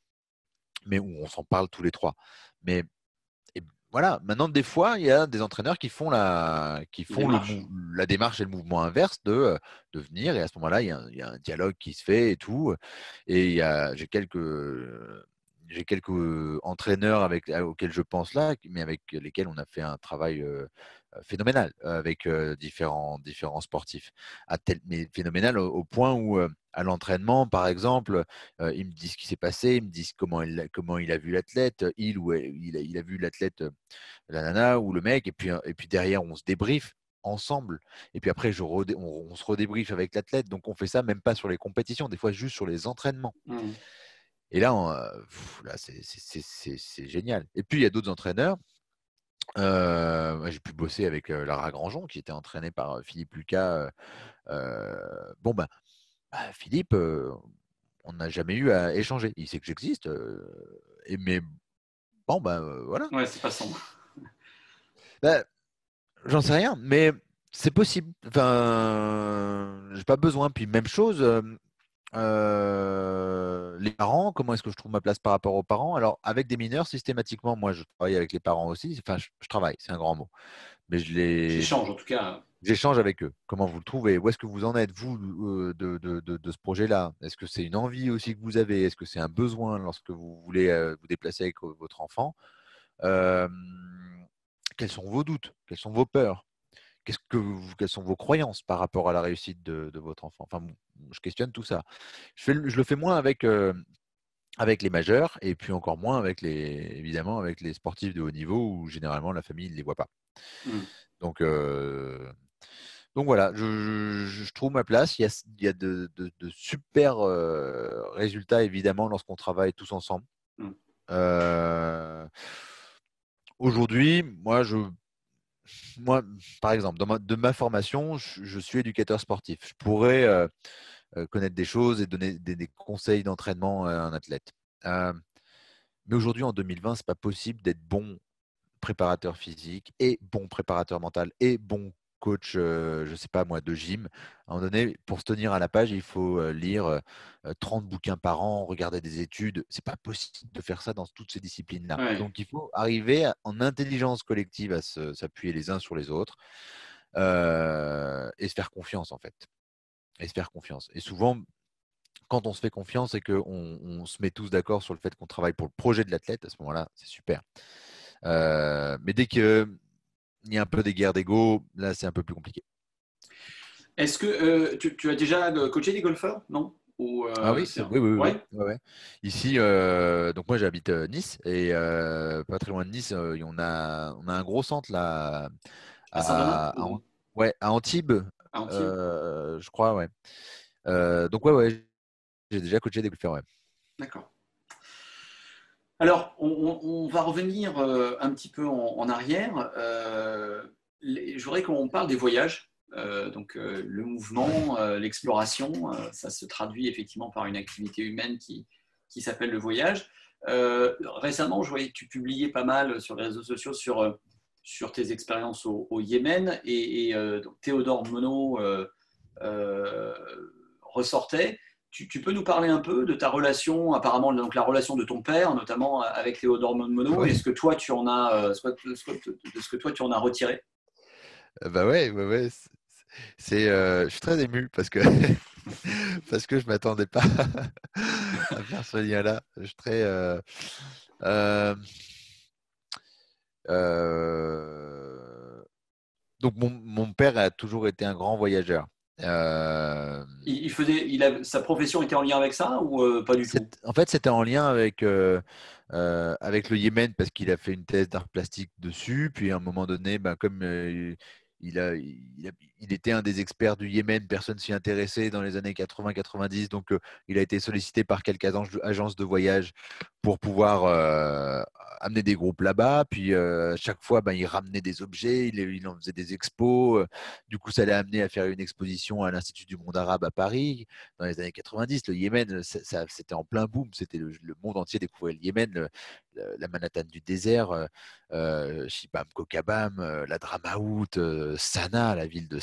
Mais on s'en parle tous les trois. Mais voilà, maintenant des fois, il y a des entraîneurs qui font la, qui font démarche. la démarche et le mouvement inverse de, euh, de venir et à ce moment-là, il, y a un dialogue qui se fait et tout. Et j'ai quelques j'ai quelques entraîneurs avec auxquels je pense là, mais avec lesquels on a fait un travail euh, euh, phénoménal euh, avec euh, différents, différents sportifs. mais phénoménal au, point où, à l'entraînement, par exemple, ils me disent ce qui s'est passé, ils me disent comment il, comment il a vu l'athlète, il ou il, a, vu l'athlète, la nana ou le mec, et puis, et puis derrière, on se débriefe ensemble. Et puis après, je on, se redébriefe avec l'athlète. Donc on fait ça même pas sur les compétitions, des fois juste sur les entraînements. Mmh. Et là, là c'est génial. Et puis il y a d'autres entraîneurs euh, j'ai pu bosser avec Lara Grandjean qui était entraînée par Philippe Lucas. bon, ben, Philippe, on n'a jamais eu à échanger. Il sait que j'existe, et, mais bon, ben voilà. Ouais, c'est pas Ben, J'en sais rien, mais c'est possible. Enfin, j'ai pas besoin. Puis, même chose, euh, les parents, comment est-ce que je trouve ma place par rapport aux parents Alors, avec des mineurs, systématiquement, moi, je travaille avec les parents aussi. Enfin, je, travaille, c'est un grand mot. Mais je les. J'échange, en tout cas. J'échange avec eux. Comment vous le trouvez Où est-ce que vous en êtes, vous, euh, de, ce projet-là Est-ce que c'est une envie aussi que vous avez Est-ce que c'est un besoin lorsque vous voulez euh, vous déplacer avec votre enfant Quels sont vos doutes Quelles sont vos peurs que quelles sont vos croyances par rapport à la réussite de, votre enfant Enfin, je questionne tout ça. Je, le fais moins avec euh, avec les majeurs et puis encore moins avec les évidemment avec les sportifs de haut niveau où généralement la famille ne les voit pas. Mmh. Donc euh, donc voilà, je, trouve ma place. Il y a, il y a de, de, super euh, résultats évidemment lorsqu'on travaille tous ensemble. Mmh. Aujourd'hui, moi je moi, par exemple, dans de ma formation, je, suis éducateur sportif. Je pourrais euh, euh, connaître des choses et donner des, conseils d'entraînement à un athlète. Euh, mais aujourd'hui, en 2020, c'est pas possible d'être bon préparateur physique et bon préparateur mental et bon coach, je ne sais pas moi, de gym. À un moment donné, pour se tenir à la page, il faut lire 30 bouquins par an, regarder des études. C'est pas possible de faire ça dans toutes ces disciplines-là. Donc il faut arriver en intelligence collective à s'appuyer les uns sur les autres et se faire confiance en fait. Et se faire confiance. Et souvent, quand on se fait confiance et qu'on on se met tous d'accord sur le fait qu'on travaille pour le projet de l'athlète, à ce moment-là, c'est super. mais dès que il y a un peu des guerres d'ego, là c'est un peu plus compliqué. Est-ce que euh, tu, as déjà euh, coaché des golfeurs Non euh, Ah oui, oui, oui, Ici, donc moi j'habite Nice et pas très loin de Nice, on, a, on a un gros centre là à, ouais, à Antibes, je crois, ouais. donc ouais, ouais, j'ai déjà coaché des golfeurs, ouais. D'accord. Alors, on, va revenir euh, un petit peu en, arrière. Euh, je voudrais qu'on parle des voyages. Euh, donc, le mouvement, l'exploration, ça se traduit effectivement par une activité humaine qui, s'appelle le voyage. récemment, je voyais que tu publiais pas mal sur les réseaux sociaux sur, tes expériences au, Yémen et, Théodore Monod ressortait. Tu, peux nous parler un peu de ta relation, apparemment, donc la relation de ton père, notamment euh, avec Théodore Monod, et ce que toi tu en as, de euh, euh, ce que toi tu en as retiré Bah ouais, ouais. C'est, je suis très ému parce que parce que je m'attendais pas à faire ce lien-là. Je très donc mon, père a toujours été un grand voyageur. Euh, il, faisait, il a, sa profession était en lien avec ça ou euh, pas du tout En fait, c'était en lien avec, euh, avec le Yémen parce qu'il a fait une thèse d'art plastique dessus. Puis à un moment donné, ben, comme il a, il, a, il était un des experts du Yémen, personne s'y intéressait dans les années 80-90, donc euh, il a été sollicité par quelques agences de voyage pour pouvoir euh, amener des groupes là-bas. Puis euh, chaque fois, ben, il ramenait des objets, il, il, en faisait des expos. Du coup, ça l'a amené à faire une exposition à l'Institut du monde arabe à Paris dans les années 90. Le Yémen, c'était en plein boom, c'était le, monde entier découvrait le Yémen, la Manhattan du désert, Shibam Kokabam, la Dramaout, Sanaa, la ville de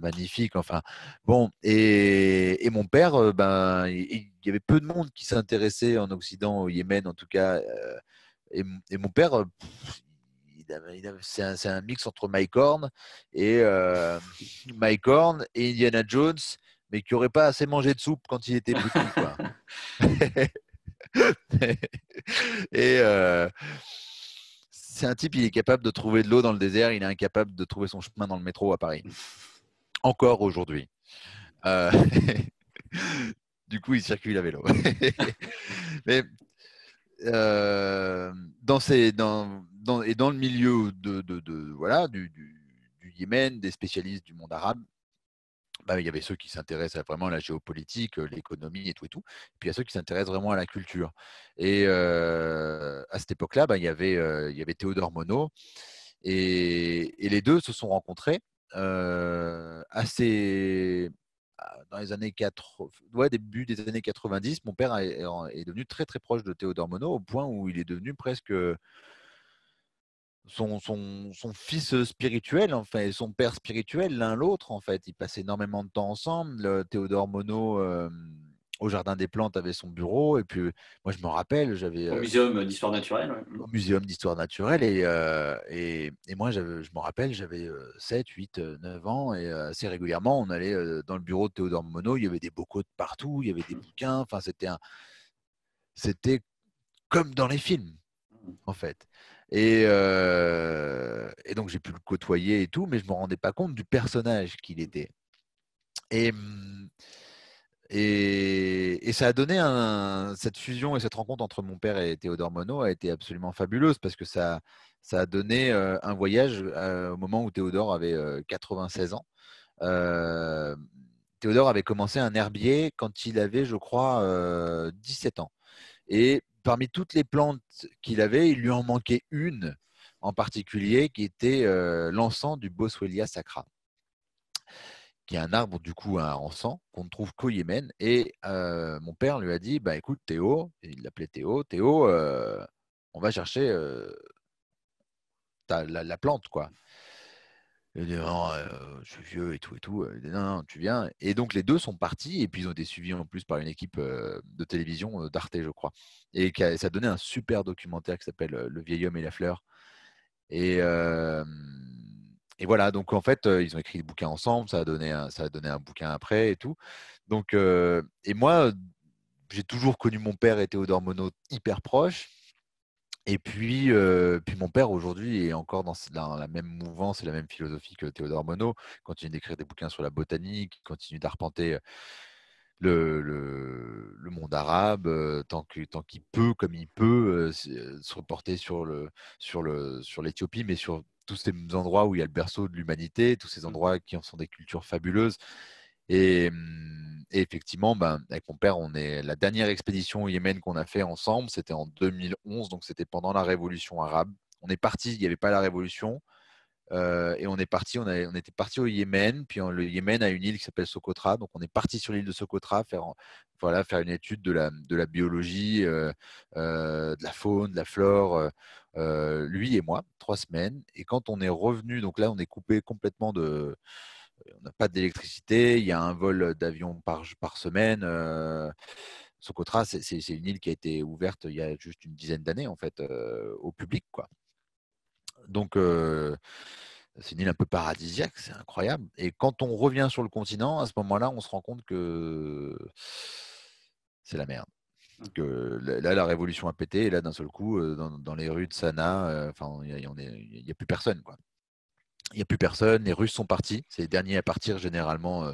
magnifique. Enfin, bon, et, et mon père, euh, ben, il, y avait peu de monde qui s'intéressait en Occident, au Yémen en tout cas. Euh, et, mon père, euh, c'est un, mix entre Mike Horn et Mike Horn et Indiana Jones, mais qui aurait pas assez mangé de soupe quand il était petit. et, c'est un type, il est capable de trouver de l'eau dans le désert, il est incapable de trouver son chemin dans le métro à Paris. Encore aujourd'hui. Euh, du coup, il circule à vélo. Mais euh, dans et dans le milieu de, voilà, du, Yémen, des spécialistes du monde arabe, bah, il y avait ceux qui s'intéressent vraiment à la géopolitique, l'économie et tout et tout. puis il y a ceux qui s'intéressent vraiment à la culture. Et à cette époque-là, bah, il, y avait, il y avait Théodore Monod. Et, les deux se sont rencontrés assez ah, dans les années 80, début des années 90. Mon père est, est devenu très très proche de Théodore Monod au point où il est devenu presque son, fils spirituel, enfin, et son père spirituel, l'un l'autre, en fait. Ils passaient énormément de temps ensemble. Théodore Monod, au Jardin des Plantes, avait son bureau. Et puis, moi, je me rappelle, j'avais. Au Muséum d'histoire naturelle. Au mmh. Muséum d'histoire naturelle. Et, et, moi, je me rappelle, j'avais 7, 8, 9 ans. Et assez régulièrement, on allait dans le bureau de Théodore Monod. Il y avait des bocaux de partout, il y avait des mmh. bouquins. Enfin, c'était C'était comme dans les films, mmh. en fait. Euh, et, donc j'ai pu le côtoyer et tout, mais je ne me rendais pas compte du personnage qu'il était. Mmh, et, et, ça a donné un, cette fusion et cette rencontre entre mon père et Théodore Monod a été absolument fabuleuse parce que ça, ça a donné euh, un voyage euh, au moment où Théodore avait 96 ans. Théodore avait commencé un herbier quand il avait, je crois, 17 ans. Et parmi toutes les plantes qu'il avait, il lui en manquait une en particulier qui était euh, l'encens du Boswellia sacra, qui est un arbre du coup un encens qu'on ne trouve qu'au Yémen. Et euh, mon père lui a dit bah écoute Théo, il l'appelait Théo, Théo, euh, on va chercher la, plante quoi. Il euh, je suis vieux et tout et tout. non, tu viens. Et donc les deux sont partis et puis ils ont été suivis en plus par une équipe euh, de télévision euh, d'Arte, je crois. Et ça a donné un super documentaire qui s'appelle Le vieil homme et la fleur. Et, et, voilà, donc en fait, ils ont écrit le bouquin ensemble, ça a donné un, ça a donné un bouquin après et tout. Donc, et moi, j'ai toujours connu mon père et Théodore Monod hyper proche. Et puis, puis mon père aujourd'hui est encore dans la, même mouvance et la même philosophie que Théodore Monod. continue d'écrire des bouquins sur la botanique, il continue d'arpenter le, le, monde arabe tant qu'il peut, comme il peut, se reporter sur l'Éthiopie, sur le, sur mais sur tous ces endroits où il y a le berceau de l'humanité, tous ces mmh. endroits qui en sont des cultures fabuleuses. Hum, et, effectivement, ben, avec mon père, on est la dernière expédition au Yémen qu'on a fait ensemble, c'était en 2011, donc c'était pendant la révolution arabe. On est parti, il n'y avait pas la révolution, euh, et on est parti, on, on, était parti au Yémen, puis le Yémen a une île qui s'appelle Socotra, donc on est parti sur l'île de Socotra faire, voilà, faire une étude de la, de la biologie, euh, euh, de la faune, de la flore, lui et moi, trois semaines. Et quand on est revenu, donc là on est coupé complètement de, on n'a pas d'électricité, il y a un vol euh, d'avion par, semaine. Euh, Socotra, c'est une île qui a été ouverte il y a juste une dizaine d'années en fait euh, au public, quoi. Donc c'est une île un peu paradisiaque, c'est incroyable. Et quand on revient sur le continent, à ce moment-là, on se rend compte que c'est la merde. Mmh. là, la révolution a pété, et là, d'un seul coup, dans, les rues de Sana, enfin, il n'y a, a, plus personne, quoi il n'y a plus personne, les Russes sont partis, c'est les derniers à partir généralement euh,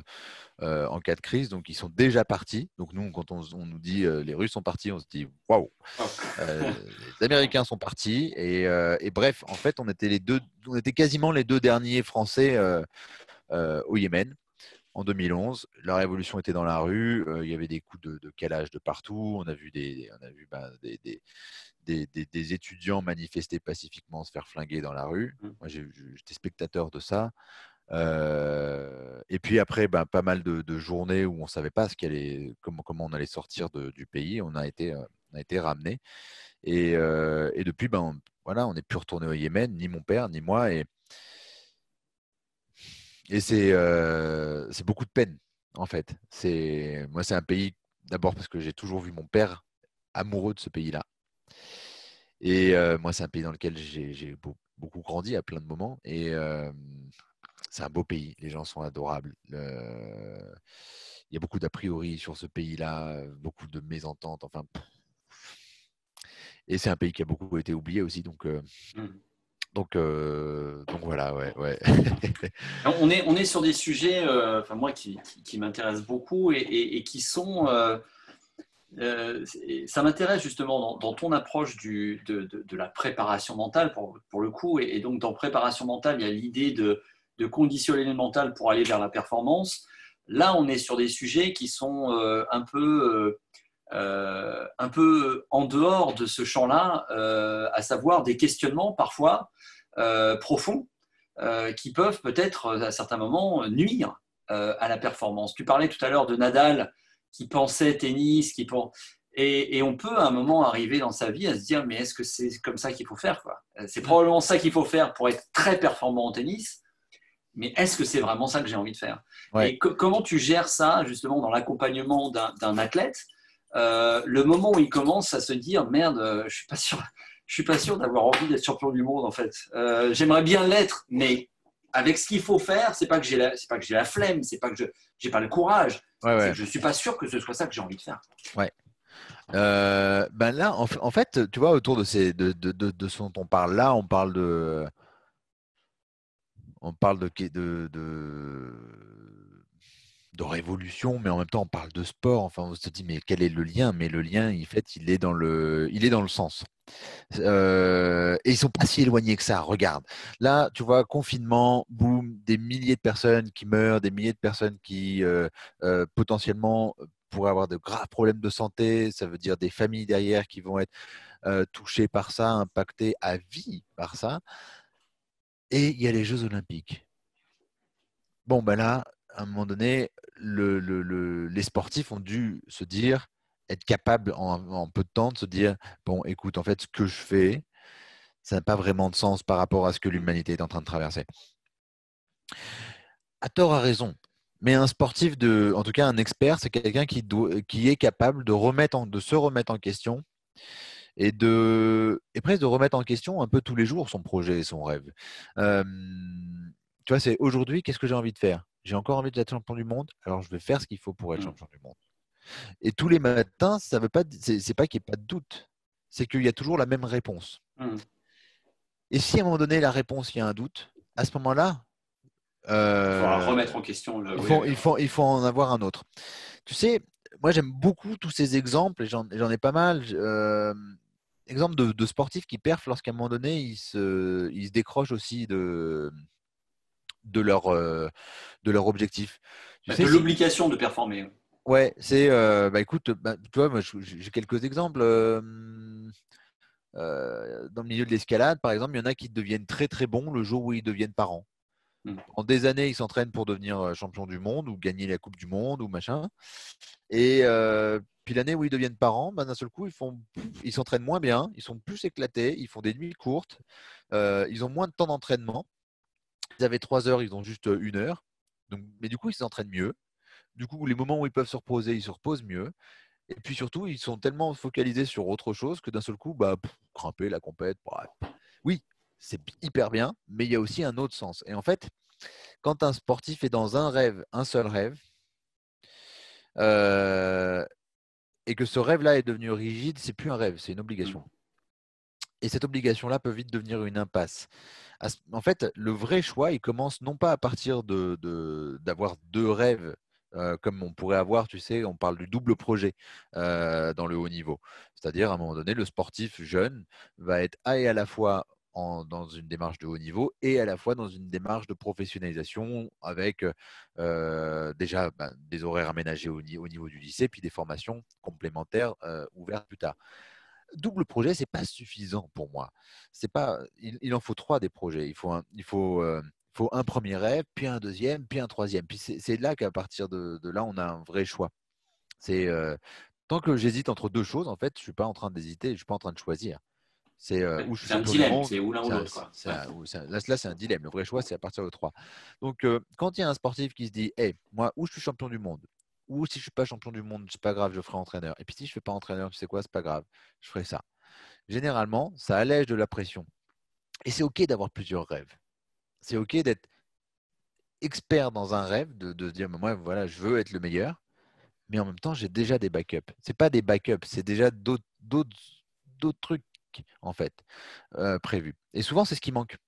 euh, en cas de crise, donc ils sont déjà partis. Donc nous, quand on, nous dit euh, les Russes sont partis, on se dit waouh, les Américains sont partis et, bref, en fait, on était les deux, on était quasiment les deux derniers Français au Yémen. En 2011, la révolution était dans la rue, il y avait des coups de, calage de partout, on a vu des, a vu, ben, des des, étudiants manifester pacifiquement, se faire flinguer dans la rue. Mmh. Moi, j'étais spectateur de ça. Euh, et puis après, ben, pas mal de, journées où on ne savait pas ce est, comment, comment, on allait sortir du pays. On a été, euh, a été ramené. Euh, et, depuis, ben, on, voilà, on n'est plus retourné au Yémen, ni mon père, ni moi. Et, et c'est beaucoup de peine, en fait. Moi, c'est un pays, d'abord parce que j'ai toujours vu mon père amoureux de ce pays-là. Et euh, moi, c'est un pays dans lequel j'ai beaucoup grandi à plein de moments. Et euh, c'est un beau pays. Les gens sont adorables. Il y a beaucoup d'a priori sur ce pays-là, beaucoup de mésententes. Enfin, et c'est un pays qui a beaucoup été oublié aussi. Donc, euh, mmh. donc, donc voilà, ouais, ouais. on, est, on est sur des sujets, enfin moi, qui, m'intéressent beaucoup et, qui sont euh, ça m'intéresse justement dans, ton approche de, la préparation mentale, pour, le coup, et, donc dans préparation mentale, il y a l'idée de, conditionner le mental pour aller vers la performance. Là, on est sur des sujets qui sont euh, un, peu, euh, un peu en dehors de ce champ-là, à savoir des questionnements parfois profonds qui peuvent peut-être à certains moments nuire à la performance. Tu parlais tout à l'heure de Nadal qui pensait tennis, qui Et, et, on peut à un moment arriver dans sa vie à se dire mais est-ce que c'est comme ça qu'il faut faire quoi euh, C'est mm. probablement ça qu'il faut faire pour être très performant en tennis, mais est-ce que c'est vraiment ça que j'ai envie de faire Et comment tu gères ça justement dans l'accompagnement d'un athlète euh, Le moment où il commence à se dire merde, euh, je suis pas sûr, je suis pas sûr d'avoir envie d'être champion du monde en fait. J'aimerais bien l'être, mais avec ce qu'il faut faire, c'est pas que j'ai pas que j'ai la flemme, c'est pas que je, j'ai pas le courage, je ne suis pas sûr que ce soit ça que j'ai envie de faire. Ouais. Euh, ben là, en, fait, tu vois, autour de, ces, de, de, ce dont on parle là, on parle de. On parle de, de, de révolution, mais en même temps on parle de sport. Enfin, on se dit mais quel est le lien Mais le lien, en fait, il est dans le, il est dans le sens. Euh, et ils sont pas si éloignés que ça. Regarde, là, tu vois, confinement, boum, des milliers de personnes qui meurent, des milliers de personnes qui euh, euh, potentiellement pourraient avoir de graves problèmes de santé. Ça veut dire des familles derrière qui vont être touchées par ça, impactées à vie par ça. Et il y a les Jeux Olympiques. Bon, ben là, à un moment donné, les sportifs ont dû se dire, être capable en, peu de temps de se dire, bon, écoute, en fait, ce que je fais, ça n'a pas vraiment de sens par rapport à ce que l'humanité est en train de traverser. À tort, à raison. Mais un sportif, de, en tout cas un expert, c'est quelqu'un qui, est capable de, remettre de se remettre en question et de presque de remettre en question un peu tous les jours son projet et son rêve. Euh, tu vois, c'est aujourd'hui, qu'est-ce que j'ai envie de faire j'ai encore envie d'être champion du monde, alors je vais faire ce qu'il faut pour être hmm. champion du monde. Et tous les matins, ce n'est pas, c'est pas qu'il n'y ait pas de doute, c'est qu'il y a toujours la même réponse. Hmm. Et si à un moment donné, la réponse, il y a un doute, à ce moment-là, il faut euh, remettre en question. Le... Il, faut, en avoir un autre. Tu sais, moi j'aime beaucoup tous ces exemples, et j'en ai pas mal. Euh, exemple de, sportifs qui perfent lorsqu'à un moment donné, se, ils se décrochent aussi de, de leur, euh, de leur objectif. Bah, de l'obligation de performer. Ouais, c'est euh, bah, écoute, bah, j'ai quelques exemples. Euh, dans le milieu de l'escalade, par exemple, il y en a qui deviennent très très bons le jour où ils deviennent parents. Mmh. En des années, ils s'entraînent pour devenir champion du monde ou gagner la Coupe du Monde ou machin. Et puis l'année où ils deviennent parents, d'un seul coup, ils font, ils s'entraînent moins bien, ils sont plus éclatés, ils font des nuits courtes, ils ont moins de temps d'entraînement. Ils avaient trois heures, ils ont juste euh, une heure. Donc, mais du coup, ils s'entraînent mieux. Du coup, les moments où ils peuvent se reposer, ils se reposent mieux. Et puis surtout, ils sont tellement focalisés sur autre chose que d'un seul coup, bah, grimper la compète. Bah, oui, c'est hyper bien, mais il y a aussi un autre sens. Et en fait, quand un sportif est dans un rêve, un seul rêve, euh, et que ce rêve-là est devenu rigide, c'est plus un rêve, c'est une obligation. Et cette obligation-là peut vite devenir une impasse. En fait, le vrai choix, il commence non pas à partir d'avoir de, deux rêves euh, comme on pourrait avoir, tu sais, on parle du double projet euh, dans le haut niveau. C'est-à-dire, à un moment donné, le sportif jeune va être à et à la fois dans une démarche de haut niveau et à la fois dans une démarche de professionnalisation avec euh, déjà bah, des horaires aménagés au, au, niveau du lycée, puis des formations complémentaires ouvertes plus tard double projet, c'est pas suffisant pour moi. C'est pas, il, en faut trois des projets. Il faut un, il faut, euh, faut un premier rêve, puis un deuxième, puis un troisième. Puis c'est là qu'à partir de, là, on a un vrai choix. C'est euh, tant que j'hésite entre deux choses, en fait, je suis pas en train d'hésiter, je suis pas en train de choisir. C'est euh, un dilemme, c'est ou Là, c'est un dilemme. Le vrai choix, c'est à partir de trois. Donc, quand il y a un sportif qui se dit, hé, moi, où je suis champion du monde, ou si je suis pas champion du monde, c'est pas grave, je ferai entraîneur. Et puis si je ne fais pas entraîneur, tu sais quoi, c'est pas grave, je ferai ça. Généralement, ça allège de la pression. Et c'est OK d'avoir plusieurs rêves. C'est OK d'être expert dans un rêve, de, se dire, moi, voilà, je veux être le meilleur. Mais en même temps, j'ai déjà des backups. Ce n'est pas des backups, c'est déjà d'autres trucs, en fait, euh, prévus. Et souvent, c'est ce qui manque.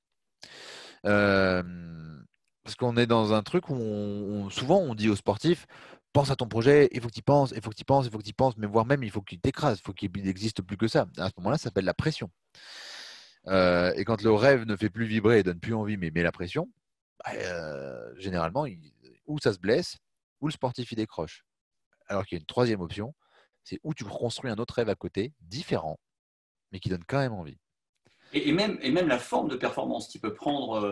parce qu'on est dans un truc où souvent on dit aux sportifs pense à ton projet, il faut que tu penses, il faut que tu penses, il faut que tu penses, mais voire même il faut qu'il t'écrase, il faut qu'il n'existe plus que ça. À ce moment-là, ça s'appelle la pression. Euh, et quand le rêve ne fait plus vibrer et donne plus envie, mais met la pression, bah, euh, généralement, ou ça se blesse, ou le sportif y décroche. Alors qu'il y a une troisième option, c'est où tu construis un autre rêve à côté, différent, mais qui donne quand même envie. Et, même, la forme de performance qui peut prendre,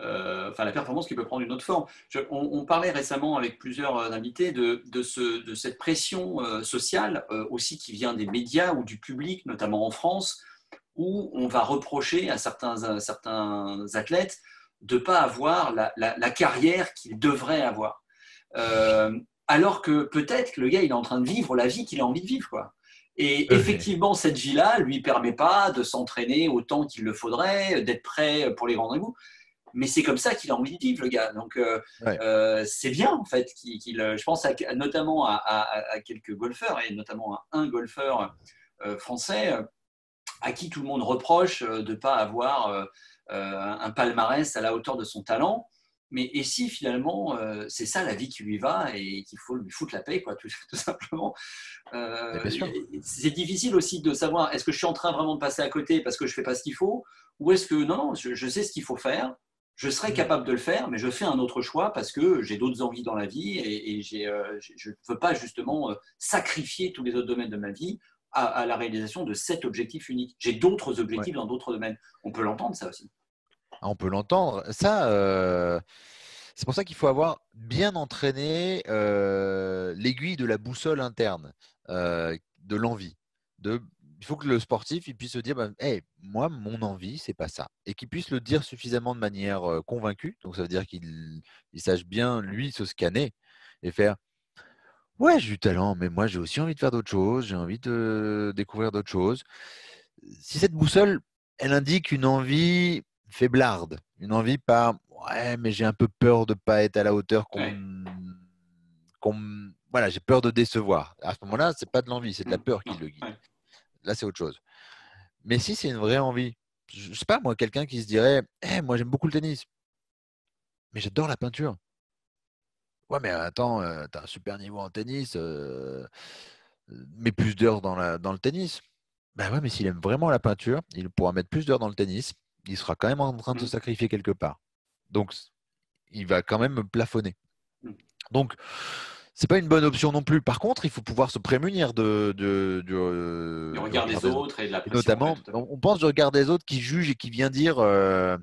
euh, euh, enfin la performance qui peut prendre une autre forme. on, parlait récemment avec plusieurs euh, invités de, cette pression sociale aussi qui vient des médias ou du public, notamment en France, où on va reprocher à certains, certains athlètes de ne pas avoir la, la carrière qu'ils devraient avoir. alors que peut-être que le gars, il est en train de vivre la vie qu'il a envie de vivre. Quoi. Et effectivement, cette vie-là lui permet pas de s'entraîner autant qu'il le faudrait, d'être prêt pour les grands rendez-vous. Mais c'est comme ça qu'il a envie de vivre, le gars. Donc, euh, euh, c'est bien, en fait, qu'il. Euh, je pense notamment à, quelques golfeurs, et notamment à un golfeur français, à qui tout le monde reproche de ne pas avoir un palmarès à la hauteur de son talent. Mais et si finalement euh, c'est ça la vie qui lui va et qu'il faut lui foutre la paix, quoi, tout, simplement. Euh, c'est difficile aussi de savoir est-ce que je suis en train vraiment de passer à côté parce que je fais pas ce qu'il faut, ou est-ce que non, je, sais ce qu'il faut faire, je serais mmh. capable de le faire, mais je fais un autre choix parce que j'ai d'autres envies dans la vie et, euh, je ne veux pas justement sacrifier tous les autres domaines de ma vie à, la réalisation de cet objectif unique. J'ai d'autres objectifs dans d'autres domaines. On peut l'entendre ça aussi. Ah, on peut l'entendre. Ça, euh, c'est pour ça qu'il faut avoir bien entraîné euh, l'aiguille de la boussole interne, euh, de l'envie. De, il faut que le sportif il puisse se dire, bah, moi, mon envie, c'est pas ça. Et qu'il puisse le dire suffisamment de manière convaincue. Donc, ça veut dire qu'il sache bien, lui, se scanner et faire, ouais, j'ai du talent, mais moi, j'ai aussi envie de faire d'autres choses, j'ai envie de découvrir d'autres choses. Si cette boussole, elle indique une envie faiblarde, une envie pas « ouais, mais j'ai un peu peur de pas être à la hauteur qu'on. voilà, j'ai peur de décevoir. À ce moment-là, c'est pas de l'envie, c'est de la mmh. peur qui le guide. Là, c'est autre chose. Mais si c'est une vraie envie, je sais pas moi, quelqu'un qui se dirait, hé, eh, moi j'aime beaucoup le tennis, mais j'adore la peinture. Ouais, mais attends, euh, tu as un super niveau en tennis, euh, mets mais plus d'heures dans, dans, le tennis. Ben ouais, mais s'il aime vraiment la peinture, il pourra mettre plus d'heures dans le tennis il sera quand même en train de se mmh. sacrifier quelque part. Donc, il va quand même plafonner. Mmh. Donc, c'est pas une bonne option non plus. Par contre, il faut pouvoir se prémunir de, du regard, des, autres et de la pression. notamment, on pense du regard des autres qui jugent et qui vient dire euh,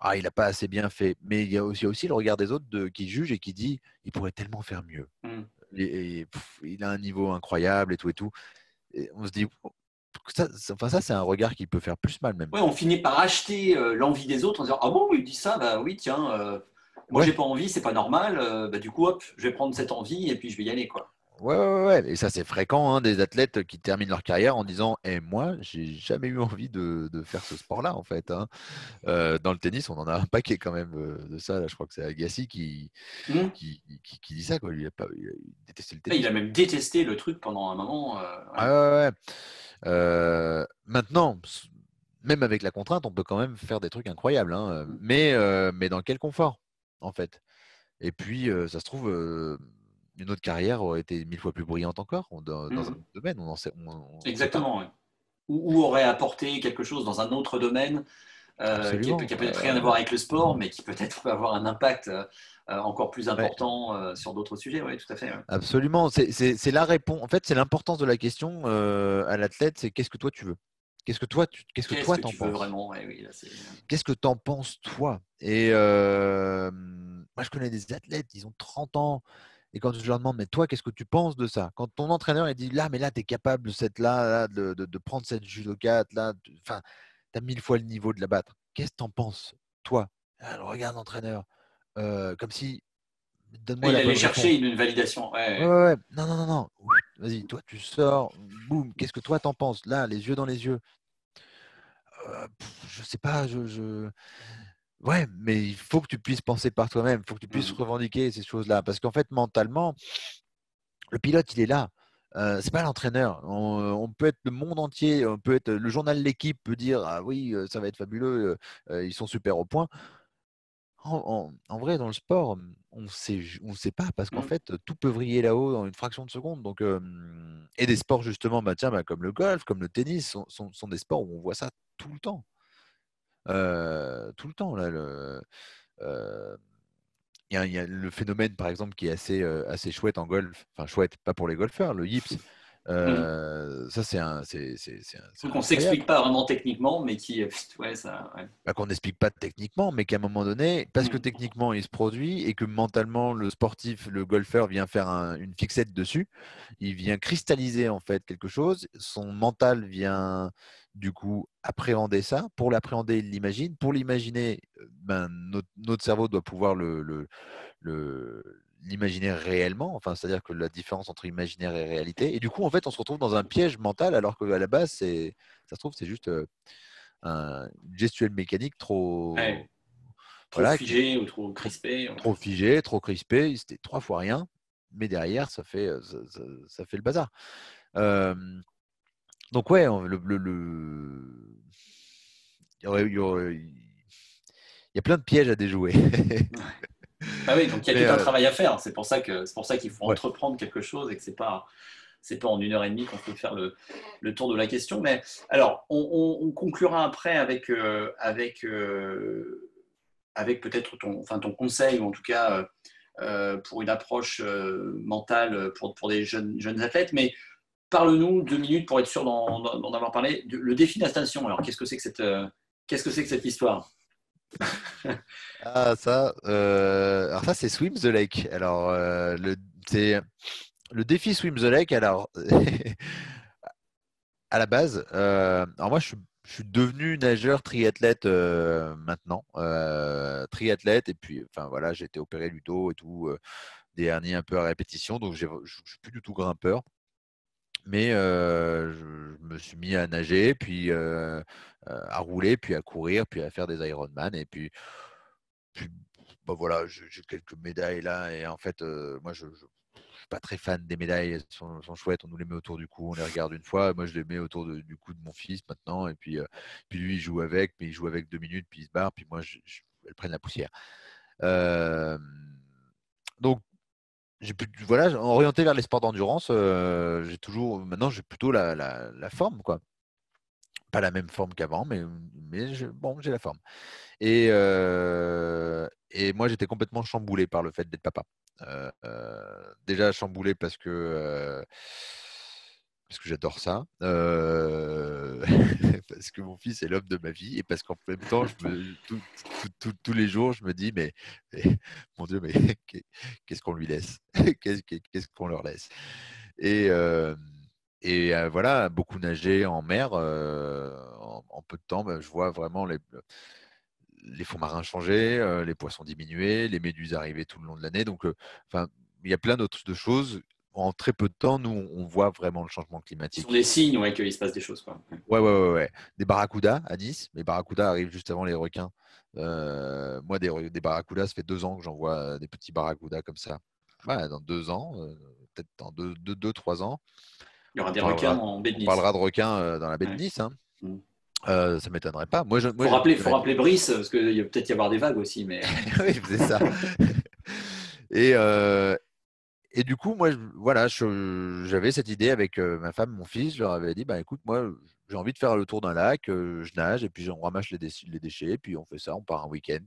Ah, il n'a pas assez bien fait. Mais il y a aussi, le regard des autres qui juge et qui dit Il pourrait tellement faire mieux. Mmh. Et, il a un niveau incroyable et tout et tout. on se dit ça, enfin, ça c'est un regard qui peut faire plus mal même. ouais on finit par acheter euh, l'envie des autres en disant ah bon il dit ça bah oui tiens euh, moi j'ai pas envie c'est pas normal euh, bah, du coup hop je vais prendre cette envie et puis je vais y aller quoi. Ouais, ouais, ouais. Et ça, c'est fréquent, hein, des athlètes qui terminent leur carrière en disant Et eh, moi, j'ai jamais eu envie de, faire ce sport-là, en fait. Hein. dans le tennis, on en a un paquet quand même de ça. Là, je crois que c'est Agassi qui, hmm. qui, dit ça. Quoi. Il, a le tennis. Il a ah, même détesté le truc pendant un moment. Ah, ouais. ouais, ouais. Euh, maintenant, même avec la contrainte, on peut quand même faire des trucs incroyables, hein, euh, mais, euh, mais dans quel confort, en fait. Et puis, ça se trouve, une autre carrière aurait été mille fois plus brillante encore dans, mmh. un autre domaine. On Exactement, ou aurait apporté quelque chose dans un autre domaine euh, qui, n'a peut-être rien euh, à voir avec le sport, mais qui peut-être peut avoir un impact euh, encore plus important sur d'autres sujets. Oui, tout à fait. Absolument. C'est la réponse. En fait, c'est l'importance de la question à l'athlète. C'est qu'est-ce que toi tu veux Qu'est-ce que toi, tu, qu'est-ce que toi t'en penses vraiment oui, Qu'est-ce que t'en penses toi Et moi, je connais des athlètes, ils ont 30 ans. Et quand je leur demande, mais toi, qu'est-ce que tu penses de ça Quand ton entraîneur il dit, là, mais là, tu es capable de cette là, là de, de, prendre cette judocate, là, enfin, tu as mille fois le niveau de la battre. Qu'est-ce que tu en penses, toi Regarde, entraîneur, euh, comme si. il chercher une validation. Ouais. Ouais, ouais, non, non, non, non. Vas-y, toi, tu sors, boum, qu'est-ce que toi t'en penses Là, les yeux dans les yeux. Je euh, ne je sais pas, je, je, Ouais, mais il faut que tu puisses penser par toi-même, il faut que tu puisses mmh. revendiquer ces choses-là. Parce qu'en fait, mentalement, le pilote, il est là. Ce c'est pas l'entraîneur. On, peut être le monde entier, on peut être le journal de L'équipe peut dire ah oui ça va être fabuleux, ils sont super au point. En, vrai, dans le sport, mmh, on ne sait pas parce qu'en mmh. fait tout peut vriller là-haut dans une fraction de seconde. Donc et des sports justement, bah, tiens, bah, comme le golf, comme le tennis, sont, des sports où on voit ça tout le temps, tout le temps là. Le, il y, a le phénomène, par exemple, qui est assez, euh, assez chouette en golf. Enfin, chouette, pas pour les golfeurs, le yips. Mmh. Euh, ça, c'est un. C'est, qu'on ne s'explique pas vraiment techniquement, mais qui. Euh, ouais, ça, bah, qu'on n'explique pas techniquement, mais qu'à un moment donné, parce mmh. que techniquement, il se produit et que mentalement, le sportif, le golfeur vient faire une fixette dessus, il vient cristalliser en fait quelque chose, son mental vient, du coup, appréhender ça. Pour l'appréhender, il l'imagine. Pour l'imaginer, euh, ben, notre, cerveau doit pouvoir l'imaginer réellement, enfin, c'est-à-dire que la différence entre imaginaire et réalité. Et du coup, en fait, on se retrouve dans un piège mental, alors qu'à la base, c'est, ça se trouve, c'est juste euh, un gestuel mécanique trop. Trop figé ou trop crispé. Trop figé, trop crispé, c'était trois fois rien, mais derrière, ça fait, euh, fait le bazar. Donc ouais, le, il y a plein de pièges à déjouer. Ah oui, donc il y a tout un euh, travail à faire. Hein. C'est pour ça que c'est pour ça qu'il faut entreprendre quelque chose et que c'est pas c'est pas en une heure et demie qu'on peut faire le, le, tour de la question. Mais alors, on, conclura après avec euh, avec euh, avec peut-être ton enfin ton conseil ou en tout cas pour une approche mentale pour, pour des jeunes, jeunes athlètes. Mais Parle-nous deux minutes pour être sûr d'en, avoir parlé. Le défi d'installation, alors qu'est-ce que c'est que cette, euh, qu'est-ce que c'est que cette histoire Ah ça, euh, alors ça c'est Swim the Lake. Alors euh, le, le défi Swim the Lake. Alors à la base, alors moi je suis devenu nageur triathlète maintenant, triathlète et puis enfin voilà, j'ai été opéré du dos et tout, des hernies un peu à répétition, donc je, ne suis plus du tout grimpeur mais je, me suis mis à nager, puis à rouler, puis à courir, puis à faire des Ironman. Et puis, bah, voilà, j'ai quelques médailles là. Et en fait, moi, je ne suis pas très fan des médailles. Elles sont, chouettes. On nous les met autour du cou, on les regarde une fois. Moi, je les mets autour du cou de mon fils maintenant. Et puis, puis lui, il joue avec, mais il joue avec deux minutes, puis il se barre. Puis moi, elles prennent la poussière. donc, j'ai pu, voilà, orienté vers les sports d'endurance, euh, j'ai toujours, maintenant, j'ai plutôt la, la, forme, quoi. Pas la même forme qu'avant, mais, mais bon, j'ai la forme. Et, euh, et moi, j'étais complètement chamboulé par le fait d'être papa. Euh, déjà chamboulé parce que parce que j'adore ça, parce que mon fils est l'homme de ma vie et parce qu'en même temps, tous les jours, je me dis, mais, mon Dieu, mais qu'est-ce qu'on lui laisse Qu'est-ce qu'on leur laisse Et, voilà, beaucoup nager en mer, en, peu de temps, bah, je vois vraiment les, fonds marins changer, les poissons diminuer, les méduses arriver tout le long de l'année. Donc, enfin, il y a plein d'autres choses en très peu de temps, nous, on voit vraiment le changement climatique. Ce sont des signes ouais, qu'il se passe des choses. Quoi. Ouais, ouais, ouais, ouais. Des barracudas à 10 Les barracudas arrivent juste avant les requins. Euh, moi, des, barracudas, ça fait deux ans que j'en vois euh, des petits barracudas comme ça. Ouais, dans deux ans, euh, peut-être dans deux, deux, trois ans. Il y aura des parlera, requins en baie de Nice. On parlera de requins dans la baie de Nice. Hein. Mm. ça m'étonnerait pas. Moi, je, faut, rappeler, faut rappeler Brice, parce qu'il va peut-être y avoir des vagues aussi. Mais... oui, c'est ça. et, et du coup, moi, voilà, j'avais cette idée avec ma femme, mon fils. Je leur avais dit, bah, écoute, moi, j'ai envie de faire le tour d'un lac. je nage et puis on ramasse les, les déchets. Et puis on fait ça, on part un week-end.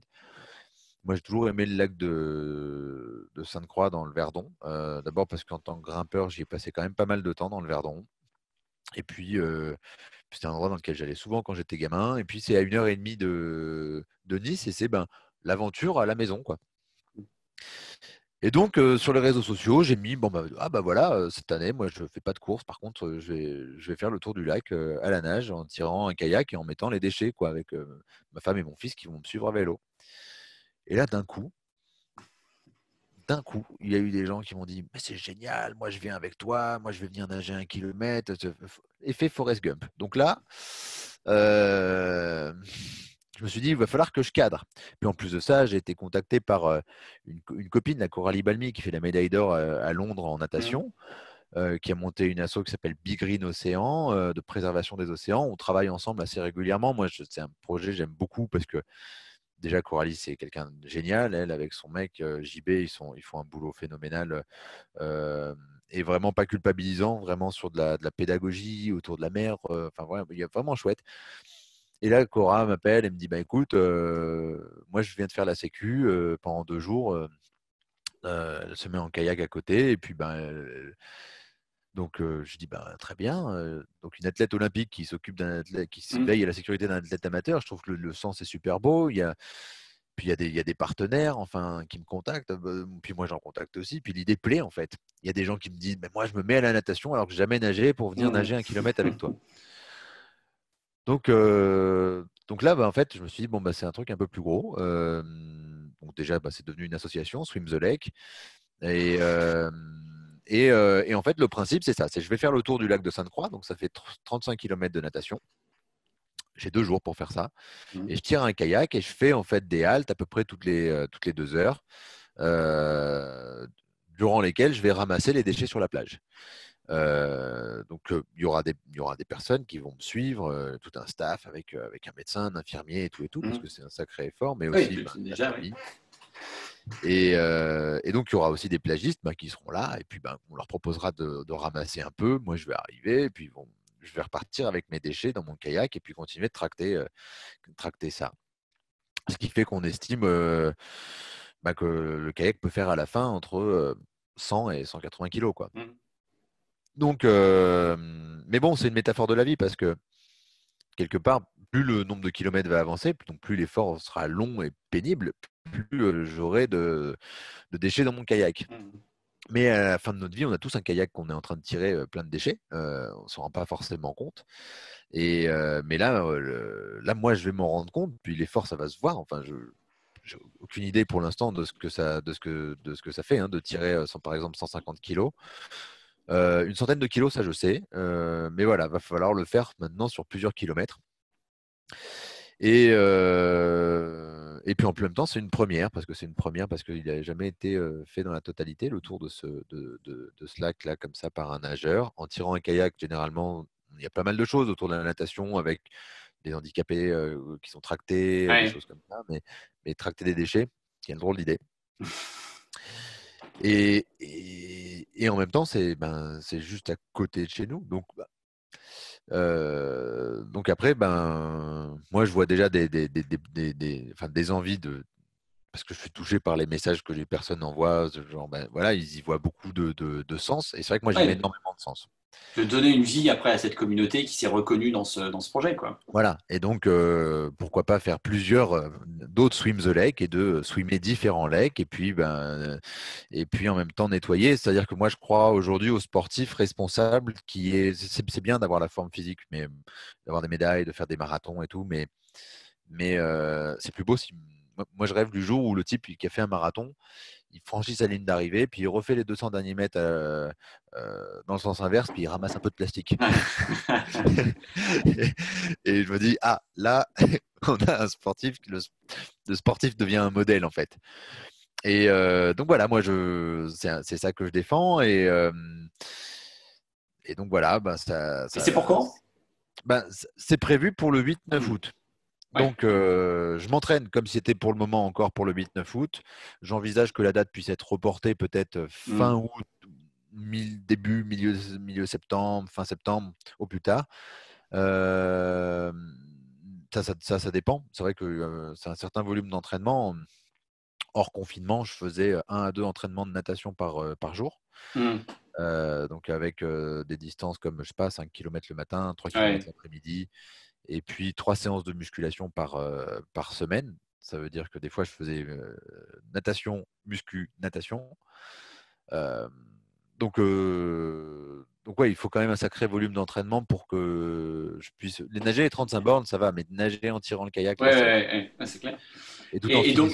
Moi, j'ai toujours aimé le lac de, Sainte-Croix dans le Verdon. D'abord parce qu'en tant que grimpeur, j'y ai passé quand même pas mal de temps dans le Verdon. Et puis, c'est c'était un endroit dans lequel j'allais souvent quand j'étais gamin. Et puis, c'est à une heure et demie de, de Nice et c'est ben, l'aventure à la maison. quoi. Et donc, sur les réseaux sociaux, j'ai mis, bon, bah, ah bah, voilà, cette année, moi, je ne fais pas de course. Par contre, je, vais, faire le tour du lac à la nage en tirant un kayak et en mettant les déchets, quoi, avec ma femme et mon fils qui vont me suivre à vélo. Et là, d'un coup, d'un coup, il y a eu des gens qui m'ont dit, mais c'est génial, moi, je viens avec toi, moi, je vais venir nager un kilomètre. Effet Forest Gump. Donc là, euh, je me suis dit, il va falloir que je cadre. Puis en plus de ça, j'ai été contacté par une, copine, la Coralie Balmi, qui fait la médaille d'or à Londres en mmh natation, qui a monté une asso qui s'appelle Big Green Océan, de préservation des océans. On travaille ensemble assez régulièrement. Moi, c'est un projet que j'aime beaucoup parce que déjà Coralie c'est quelqu'un de génial elle avec son mec JB ils, font un boulot phénoménal et vraiment pas culpabilisant vraiment sur de la, pédagogie autour de la mer enfin il y a vraiment chouette et là, Cora m'appelle et me dit bah, écoute, euh, moi je viens de faire la sécu euh, pendant deux jours. Euh, elle se met en kayak à côté et puis ben. donc je dis ben, très bien. donc une athlète olympique qui s'occupe d'un athlète, qui mmh. à la sécurité d'un athlète amateur, je trouve que le, sens est super beau. Il y a puis il y, a des, partenaires enfin qui me contactent, bah, puis moi j'en contacte aussi. Puis l'idée plaît en fait. Il y a des gens qui me disent mais moi je me mets à la natation alors que j'ai jamais nagé pour venir mmh. nager un kilomètre avec toi. Donc, euh, donc là, bah, en fait, je me suis dit, bon, bah, c'est un truc un peu plus gros. donc déjà, bah, c'est devenu une association, Swim the Lake. Et, en fait, le principe, c'est ça. C'est je vais faire le tour du lac de Sainte-Croix. Donc ça fait 35 km de natation. J'ai deux jours pour faire ça. Mmh. Et je tire un kayak et je fais en fait des haltes à peu près toutes les, toutes les deux heures durant lesquelles je vais ramasser les déchets sur la plage. Euh, donc, euh, il y, aura des, il y aura des personnes qui vont me suivre, euh, tout un staff avec, avec un médecin, un infirmier et tout et tout, parce mmh. que c'est un sacré effort, mais aussi bah, Et, et, donc, il y aura aussi des plagistes bah, qui seront là, et puis ben on leur proposera de, ramasser un peu. Moi, je vais arriver, et puis bon, je vais repartir avec mes déchets dans mon kayak, et puis continuer de tracter, tracter ça. Ce qui fait qu'on estime que le kayak peut faire à la fin entre 100 et 180 kilos. Quoi. Mmh. Donc, euh, mais bon, c'est une métaphore de la vie parce que quelque part, plus le nombre de kilomètres va avancer, donc plus l'effort sera long et pénible, plus euh, j'aurai de, de, déchets dans mon kayak. Mm. Mais à la fin de notre vie, on a tous un kayak qu'on est en train de tirer euh, plein de déchets. on ne s'en rend pas forcément compte. Et mais là, là, moi, je vais m'en rendre compte. Puis l'effort, ça va se voir. Enfin, je j'ai aucune idée pour l'instant de ce que ça de ce que de ce que ça fait hein, de tirer sans, par exemple 150 kilos euh, une centaine de kilos, ça je sais, euh, mais voilà, va falloir le faire maintenant sur plusieurs kilomètres. Et, euh, et puis en plus même temps, c'est une première, parce que c'est une première, parce qu'il n'avait jamais été fait dans la totalité, le tour de ce, de, de, lac-là, comme ça, par un nageur. En tirant un kayak, généralement, il y a pas mal de choses autour de la natation, avec des handicapés qui sont tractés, des choses comme ça, mais, tracter des déchets, c'est une drôle d'idée. Et, en même temps, c'est ben, juste à côté de chez nous. Donc, bah, euh, donc après, ben, moi, je vois déjà des, des, envies de. Parce que je suis touché par les messages que les personnes envoient. Genre, ben, voilà, ils y voient beaucoup de, sens. Et c'est vrai que moi, j'y énormément de sens de donner une vie après à cette communauté qui s'est reconnue dans ce, dans ce projet. Quoi. Voilà, et donc euh, pourquoi pas faire plusieurs euh, d'autres Swim the Lake et de swimmer différents lacs et puis, ben, euh, et puis en même temps nettoyer. C'est-à-dire que moi je crois aujourd'hui aux sportifs responsables qui est. C'est bien d'avoir la forme physique, mais d'avoir des médailles, de faire des marathons et tout, mais, mais c'est plus beau si moi, je rêve du jour où le type qui a fait un marathon, il franchit sa ligne d'arrivée, puis il refait les 200 derniers mètres euh, euh, dans le sens inverse, puis il ramasse un peu de plastique. et, je me dis, ah, là, on a un sportif, le, sportif devient un modèle en fait. Et euh, donc voilà, moi, je c'est ça que je défends. Et, et donc voilà, bah, ça, ça c'est pour quand bah, C'est prévu pour le 8-9 mmh. août. Donc, je m'entraîne comme si c'était pour le moment encore pour le 8-9 août. J'envisage que la date puisse être reportée peut-être mmh. fin août, début, milieu, milieu septembre, fin septembre, au plus tard. ça, ça, dépend. C'est vrai que c'est un certain volume d'entraînement. Hors confinement, je faisais un à deux entraînements de natation par, par jour. Mmh. donc avec des distances comme je sais pas 5 km le matin, 3 km l'après-midi, et puis trois séances de musculation par, euh, par semaine. Ça veut dire que des fois, je faisais euh, natation, muscu, natation. Euh, donc, donc ouais, il faut quand même un sacré volume d'entraînement pour que je puisse. Les nager les 35 bornes, ça va, mais nager en tirant le kayak. Ouais, c'est clair. Et, donc,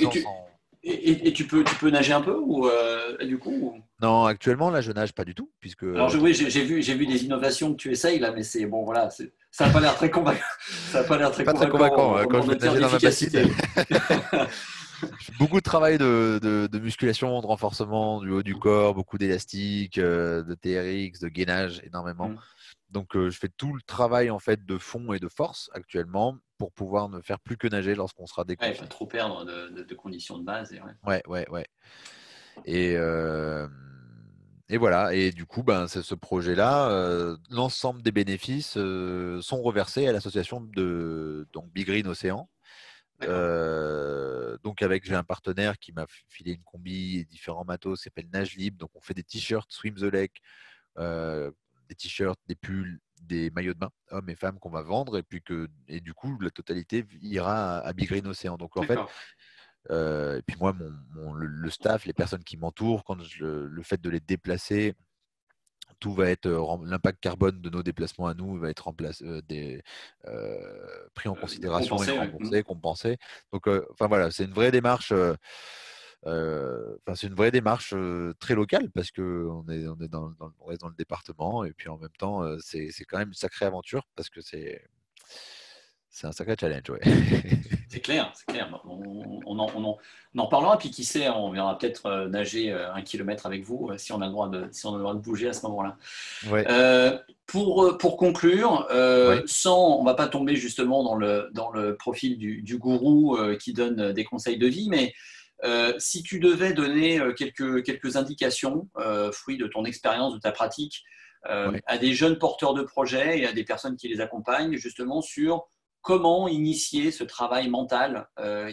et, tu, peux, tu peux nager un peu ou euh, du coup Non, actuellement là je nage pas du tout puisque. Alors oui, j'ai vu j'ai vu des innovations que tu essayes là, mais c'est bon voilà, ça n'a pas l'air très convaincant. ça a pas l'air très, convaincant, quand je vais nager dans ma bassine. beaucoup de travail de, de, musculation, de renforcement du haut du corps, beaucoup d'élastique, euh, de TRX, de gainage énormément. Mm. Donc, je fais tout le travail en fait de fond et de force actuellement pour pouvoir ne faire plus que nager lorsqu'on sera déconfiné. Ouais, pas trop perdre de, conditions de base. Et ouais. ouais, ouais, Et, et voilà. Et du coup, ben, c'est ce projet-là. L'ensemble des bénéfices sont reversés à l'association de donc Big Green Océan. donc avec j'ai un partenaire qui m'a filé une combi et différents matos, s'appelle Nage Libre. Donc on fait des t-shirts Swim the Lake des t-shirts, des pulls, des maillots de bain, hommes et femmes qu'on va vendre, et puis que et du coup la totalité ira à, Big Green Océan. Donc en fait, euh, et puis moi, mon, le, staff, les personnes qui m'entourent, quand le fait de les déplacer, tout va être euh, l'impact carbone de nos déplacements à nous va être euh, pris en considération, et compensé, mm. Donc, enfin voilà, c'est une vraie démarche. Euh, enfin, c'est une vraie démarche très locale parce qu'on est, on est dans, reste dans le département et puis en même temps, c'est quand même une sacrée aventure parce que c'est c'est un sacré challenge, ouais. c'est clair, c'est clair. On, en, on, en, puis qui sait, on viendra peut-être nager un kilomètre avec vous euh, si on a le droit de, si on a le droit de bouger à ce moment-là. Euh, pour, pour conclure, sans, on ne va pas tomber justement dans le, dans le profil du, gourou qui donne des conseils de vie, mais euh, si tu devais donner euh, quelques, quelques indications, euh, fruit de ton expérience, de ta pratique, euh, à des jeunes porteurs de projets et à des personnes qui les accompagnent, justement sur comment initier ce travail mental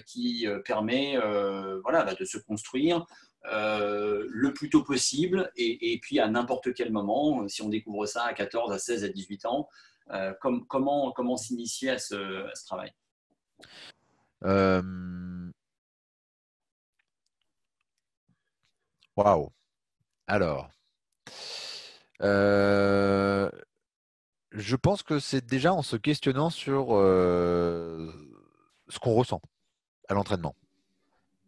qui permet voilà, bah, de se construire le plus tôt possible et, puis à n'importe quel moment, si on découvre ça à 14, à 16, à 18 ans, comment, comment s'initier à à ce travail Waouh. Alors, euh, je pense que c'est déjà en se questionnant sur euh, ce qu'on ressent à l'entraînement.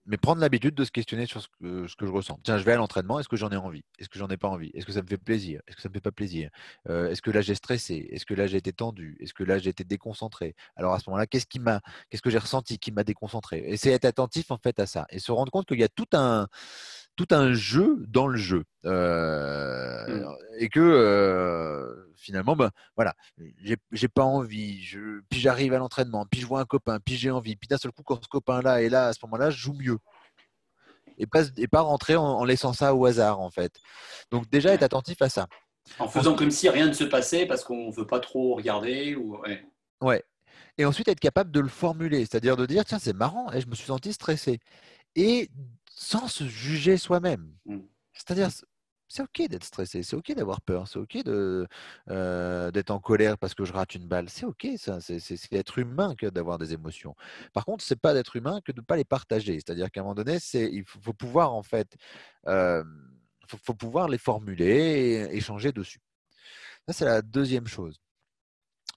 Mais prendre l'habitude de se questionner sur ce que, je ressens. Tiens, je vais à l'entraînement, est-ce que j'en ai envie Est-ce que j'en ai pas envie Est-ce que ça me fait plaisir Est-ce que ça me fait pas plaisir euh, Est-ce que là j'ai stressé Est-ce que là j'ai été tendu Est-ce que là j'ai été déconcentré Alors à ce moment-là, qu'est-ce qui m'a, qu'est-ce que j'ai ressenti qui m'a déconcentré Essayer c'est être attentif en fait à ça et se rendre compte qu'il y a tout un, tout un jeu dans le jeu. Euh, hmm. Et que euh, finalement, ben, voilà, j'ai pas envie, je, puis j'arrive à l'entraînement, puis je vois un copain, puis j'ai envie, puis d'un seul coup, quand ce copain-là est là, à ce moment-là, je joue mieux. Et pas, et pas rentrer en, laissant ça au hasard, en fait. Donc, déjà, être attentif à ça. En faisant comme si rien ne se passait parce qu'on veut pas trop regarder. Ou... ouais, ouais et ensuite être capable de le formuler, c'est-à-dire de dire tiens c'est marrant, je me suis senti stressé, et sans se juger soi-même. Mm. C'est-à-dire, c'est OK d'être stressé, c'est OK d'avoir peur, c'est OK de, euh, d'être en colère parce que je rate une balle. C'est OK, ça. C'est, c'est, être humain que d'avoir des émotions. Par contre, ce n'est pas d'être humain que de ne pas les partager. C'est-à-dire qu'à un moment donné, il faut, pouvoir, en fait, euh, faut, pouvoir les formuler et échanger dessus. Ça, c'est la deuxième chose.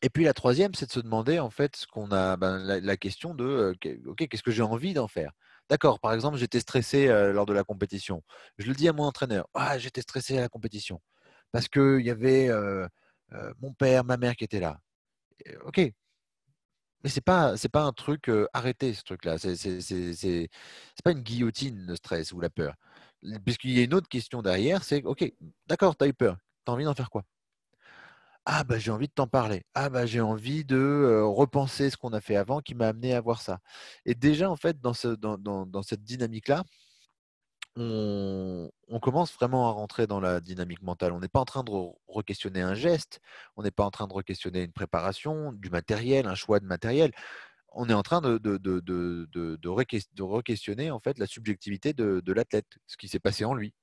Et puis la troisième, c'est de se demander en fait ce qu'on a, ben, la, question de euh, ok, qu'est-ce que j'ai envie d'en faire D'accord, par exemple, j'étais stressé lors de la compétition. Je le dis à mon entraîneur. Ah, j'étais stressé à la compétition parce qu'il y avait mon père, ma mère qui étaient là. ok. Mais ce n'est pas, c'est pas un truc arrêté, ce truc-là. Ce n'est pas une guillotine, le stress ou la peur. Puisqu'il y a une autre question derrière, c'est, ok, d'accord, tu as eu peur. Tu as envie d'en faire quoi ah, bah, j'ai envie de t'en parler. Ah, bah, j'ai envie de repenser ce qu'on a fait avant qui m'a amené à voir ça. Et déjà, en fait, dans, cette dynamique-là, on, commence vraiment à rentrer dans la dynamique mentale. On n'est pas en train de re-questionner un geste, on n'est pas en train de re-questionner une préparation, du matériel, un choix de matériel. On est en train de, re-questionner en fait la subjectivité de, l'athlète, ce qui s'est passé en lui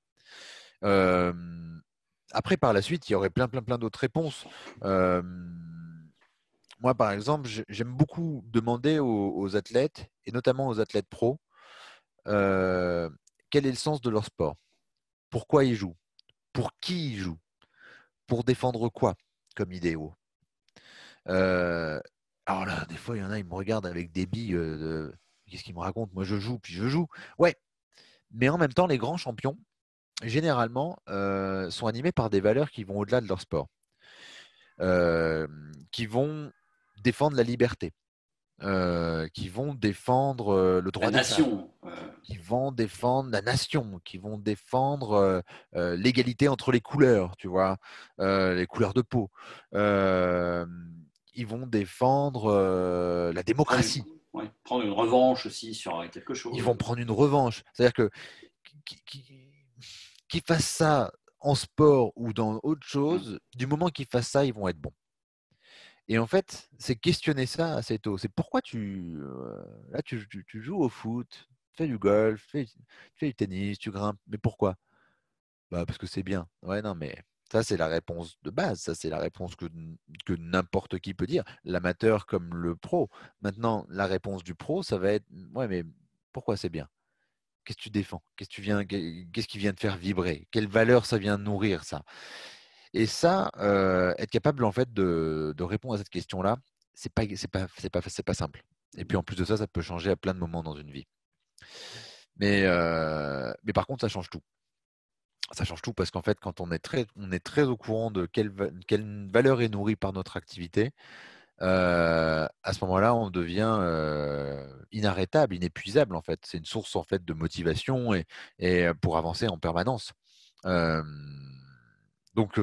après, par la suite, il y aurait plein, plein, plein d'autres réponses. moi, par exemple, j'aime beaucoup demander aux, athlètes, et notamment aux athlètes pros, euh, quel est le sens de leur sport Pourquoi ils jouent Pour qui ils jouent Pour défendre quoi comme idéaux euh, Alors là, des fois, il y en a, ils me regardent avec des billes euh, Qu'est-ce qu'ils me racontent Moi, je joue, puis je joue. Ouais. Mais en même temps, les grands champions, généralement, euh, sont animés par des valeurs qui vont au-delà de leur sport, euh, qui vont défendre la liberté, euh, qui vont défendre le droit de la nation, qui vont défendre la nation, qui vont défendre l'égalité entre les couleurs, tu vois, les couleurs de peau. ils vont défendre la démocratie. prendre une revanche aussi sur quelque chose. Ils vont prendre une revanche. C'est-à-dire que Qu'ils fassent ça en sport ou dans autre chose, du moment qu'ils fassent ça, ils vont être bons. Et en fait, c'est questionner ça assez tôt. C'est pourquoi tu, euh, là, tu, joues au foot, tu fais du golf, tu fais, du tennis, tu grimpes. Mais pourquoi bah, Parce que c'est bien. Ouais, non, mais ça, c'est la réponse de base. Ça, c'est la réponse que, que n'importe qui peut dire, l'amateur comme le pro. Maintenant, la réponse du pro, ça va être Ouais, mais pourquoi c'est bien Qu'est-ce que tu défends Qu'est-ce qui vient de faire vibrer Quelle valeur ça vient nourrir ça Et ça, euh, être capable en fait de, répondre à cette question-là, c'est pas pas c'est pas c'est pas simple. Et puis en plus de ça, ça peut changer à plein de moments dans une vie. Mais euh, mais par contre, ça change tout. Ça change tout parce qu'en fait, quand on est très on est très au courant de quelle, quelle valeur est nourrie par notre activité, euh, à ce moment-là, on devient euh, inarrêtable, inépuisable en fait. C'est une source en fait de motivation et, et euh, pour avancer en permanence. donc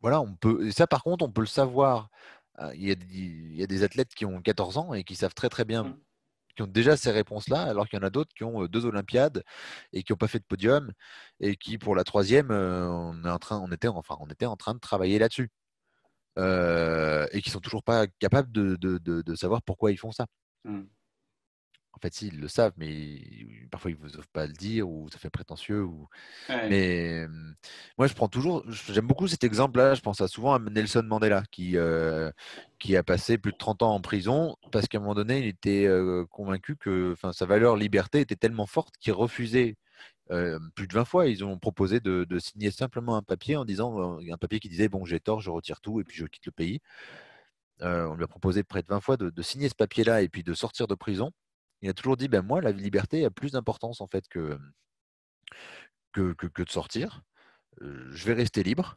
voilà, on peut. Et ça, par contre, on peut le savoir. Ah, il y, a, il y, a, des athlètes qui ont 14 ans et qui savent très très bien, mmh. qui ont déjà ces réponses-là, alors qu'il y en a d'autres qui ont deux Olympiades et qui n'ont pas fait de podium et qui, pour la troisième, on, est en train, on était enfin, on était en train de travailler là-dessus. Euh, et qui sont toujours pas capables de, de, savoir pourquoi ils font ça. Mmh. En fait, si, ils le savent, mais parfois ils ne vous pas le dire ou ça fait prétentieux. Mais mmh, moi, je prends toujours, j'aime beaucoup cet exemple-là. Je pense à souvent à Nelson Mandela qui, euh, qui a passé plus de 30 ans en prison parce qu'à un moment donné, il était euh, convaincu que sa valeur liberté était tellement forte qu'il refusait euh, plus de 20 fois, ils ont proposé de, signer simplement un papier en disant euh, un papier qui disait bon j'ai tort, je retire tout et puis je quitte le pays. Euh, on lui a proposé près de 20 fois de, signer ce papier-là et puis de sortir de prison. Il a toujours dit ben moi la liberté a plus d'importance en fait que que, de sortir. je vais rester libre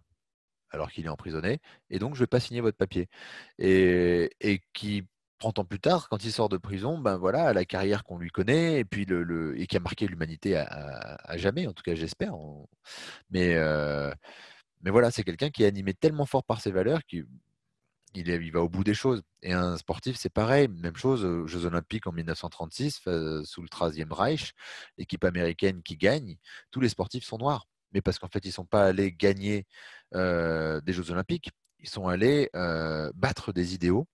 alors qu'il est emprisonné et donc je ne vais pas signer votre papier et, et qui 30 ans plus tard, quand il sort de prison, ben voilà, la carrière qu'on lui connaît et puis le, et qui a marqué l'humanité à, jamais, en tout cas j'espère. Mais euh, mais voilà, c'est quelqu'un qui est animé tellement fort par ses valeurs qu'il il, va au bout des choses. Et un sportif, c'est pareil, même chose aux Jeux Olympiques en 1936 sous le 13e Reich, l'équipe américaine qui gagne, tous les sportifs sont noirs. Mais parce qu'en fait, ils ne sont pas allés gagner euh, des Jeux Olympiques, ils sont allés euh, battre des idéaux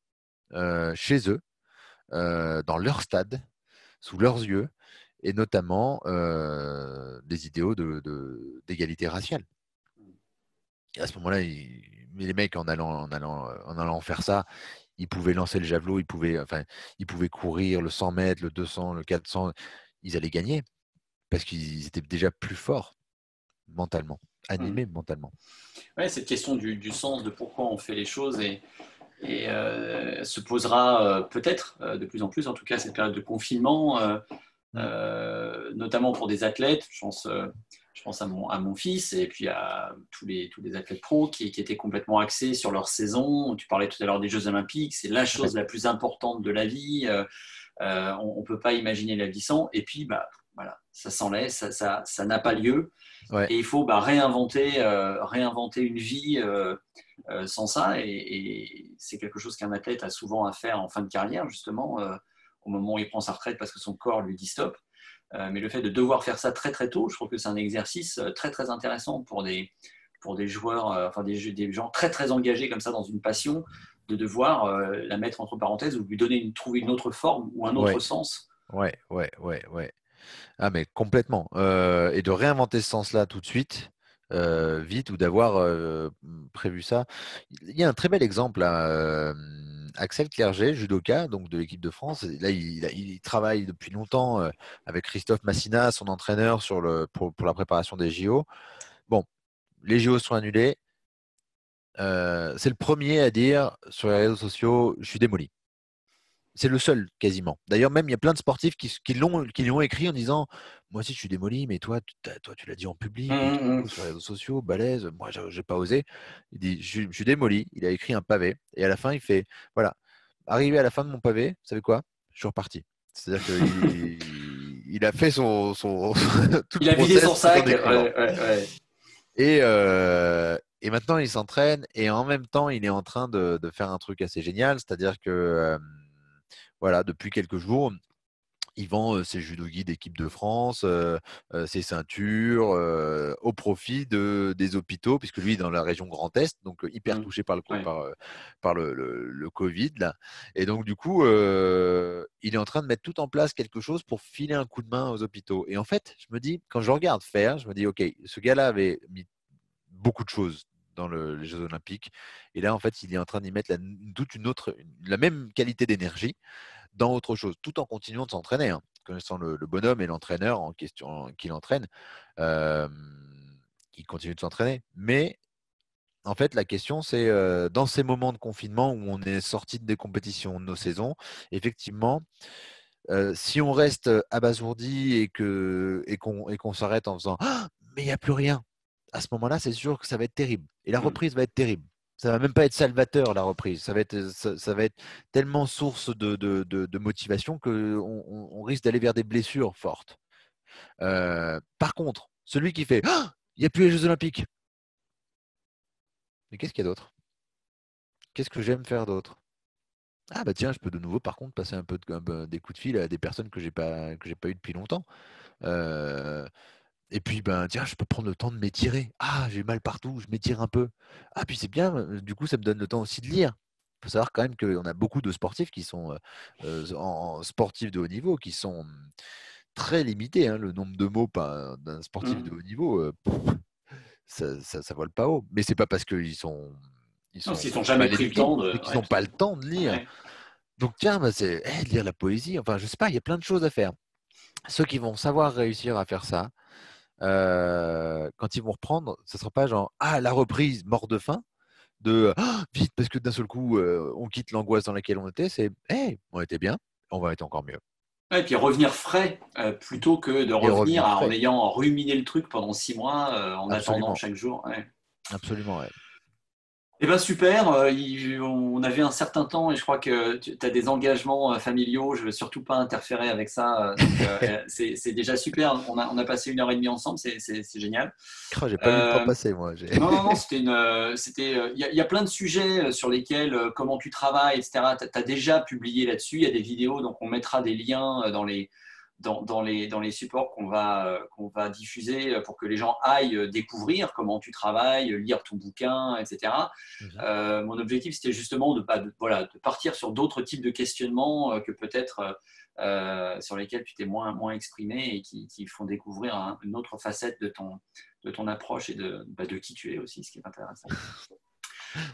euh, chez eux, euh, dans leur stade, sous leurs yeux, et notamment euh, des idéaux d'égalité de, raciale. à ce moment-là, les mecs, en allant, en, allant, en allant faire ça, ils pouvaient lancer le javelot, ils pouvaient, enfin, ils pouvaient courir le 100 mètres, le 200, le 400. Ils allaient gagner parce qu'ils étaient déjà plus forts mentalement, animés mmh. mentalement. Ouais, cette question du, du, sens, de pourquoi on fait les choses et et euh, se posera euh, peut-être euh, de plus en plus, en tout cas cette période de confinement, mm. notamment pour des athlètes. Je pense, je pense à, mon, à mon fils et puis à tous les, tous les athlètes pros qui, étaient complètement axés sur leur saison. Tu parlais tout à l'heure des Jeux olympiques, c'est la chose la plus importante de la vie. on ne peut pas imaginer la vie sans. Et puis, bah, voilà, ça s'enlève, ça, ça, n'a pas lieu. Et il faut bah, euh, réinventer, une vie euh, euh, sans ça. Et, c'est quelque chose qu'un athlète a souvent à faire en fin de carrière, justement, au moment où il prend sa retraite parce que son corps lui dit stop. mais le fait de devoir faire ça très très tôt, je trouve que c'est un exercice très très intéressant pour des, joueurs, enfin des, gens très très engagés comme ça dans une passion, de devoir la mettre entre parenthèses ou lui donner une, trouver une autre forme ou un autre sens. Ouais, ouais, ouais, ouais. Ah, mais complètement. Euh, et de réinventer ce sens-là tout de suite, euh, vite, ou d'avoir euh, prévu ça. Il y a un très bel exemple. Axel Clerget, judoka, donc de l'équipe de France. Là, il, travaille depuis longtemps avec Christophe Massina, son entraîneur, sur le, pour, pour la préparation des JO. Bon, les JO sont annulés. c'est le premier à dire sur les réseaux sociaux, je suis démoli. C'est le seul quasiment. D'ailleurs, même il y a plein de sportifs qui, qui l'ont, qui l'ont écrit en disant Moi aussi, je suis démoli, mais toi, toi tu l'as dit en public, mmh, mmh, mmh. sur les réseaux sociaux, balèze, moi, j'ai pas osé. Il dit je, suis démoli. Il a écrit un pavé. Et à la fin, il fait Voilà, arrivé à la fin de mon pavé, vous savez quoi Je suis reparti. C'est-à-dire qu'il il a fait son. il a vidé son sac. Et, euh, et maintenant, il s'entraîne et en même temps, il est en train de, de faire un truc assez génial. C'est-à-dire que voilà, depuis quelques jours, il vend euh, ses guides, d'équipe de France, euh, euh, ses ceintures, au profit des hôpitaux, puisque lui est dans la région Grand Est, donc hyper mmh. touché par le, Covid. Et donc, du coup, il est en train de mettre tout en place quelque chose pour filer un coup de main aux hôpitaux. Et en fait, je me dis, quand je regarde faire, je me dis, OK, ce gars-là avait mis beaucoup de choses dans les Jeux Olympiques. Et là, en fait, il est en train d'y mettre la, toute une autre, la même qualité d'énergie dans autre chose, tout en continuant de s'entraîner, hein, connaissant le, bonhomme et l'entraîneur en question qui l'entraîne. Euh, il continue de s'entraîner. Mais en fait, la question, c'est euh, dans ces moments de confinement où on est sorti des compétitions, de nos saisons, effectivement, euh, si on reste euh, abasourdi et qu'on et qu'on s'arrête en faisant «Ah, mais il n'y a plus rien à ce moment-là, c'est sûr que ça va être terrible. Et la mm. reprise va être terrible. Ça va même pas être salvateur la reprise. Ça va être, euh, tellement source de, motivation qu'on risque d'aller vers des blessures fortes. Euh, par contre, celui qui fait, ah il n'y a plus les Jeux Olympiques. Mais qu'est-ce qu'il y a d'autre Qu'est-ce que j'aime faire d'autre ah bah tiens, je peux de nouveau par contre passer un peu des coups de fil à des personnes que j'ai pas que j'ai pas eu depuis longtemps. Euh, et puis, ben, tiens, je peux prendre le temps de m'étirer. Ah, j'ai mal partout, je m'étire un peu. Ah, puis c'est bien, euh, du coup, ça me donne le temps aussi de lire. Il faut savoir quand même qu'on a beaucoup de sportifs qui sont euh, euh, en, sportifs de haut niveau, qui sont hum, très limités. Hein. le nombre de mots d'un sportif mmh. de haut niveau, ça, ça, ça, vole pas haut. Mais c'est pas parce qu'ils sont. Ils sont, sont jamais pris le temps Ils n'ont pas le temps de lire. Donc, tiens, bah, c'est eh, lire la poésie. Enfin, je sais pas, il y a plein de choses à faire. Ceux qui vont savoir réussir à faire ça, euh, quand ils vont reprendre, ce ne sera pas genre Ah, la reprise, mort de faim, de ah, vite, parce que d'un seul coup, euh, on quitte l'angoisse dans laquelle on était. C'est Eh, on était bien, on va être encore mieux. et puis revenir frais euh, plutôt que de revenir, en ayant ruminé le truc pendant six mois en attendant chaque jour. Absolument, ouais. Eh bien super, euh, on avait un certain temps et je crois que tu as des engagements euh, familiaux, je ne veux surtout pas interférer avec ça. Euh, c'est déjà super, on a, passé une heure et demie ensemble, c'est génial. Oh, j'ai pas le temps passer moi. Non, non, c'était Il y, a plein de sujets sur lesquels, comment tu travailles, etc. Tu as, déjà publié là-dessus, il y a des vidéos, donc on mettra des liens dans les, dans, les, supports qu'on va, euh, diffuser euh, pour que les gens aillent euh, découvrir comment tu travailles, lire ton bouquin, etc. mon objectif, c'était justement de, de, voilà, de partir sur d'autres types de questionnements que peut-être sur lesquels tu t'es moins, moins exprimé et qui, font découvrir une autre facette de ton, approche et de, bah, de qui tu es aussi, ce qui est intéressant.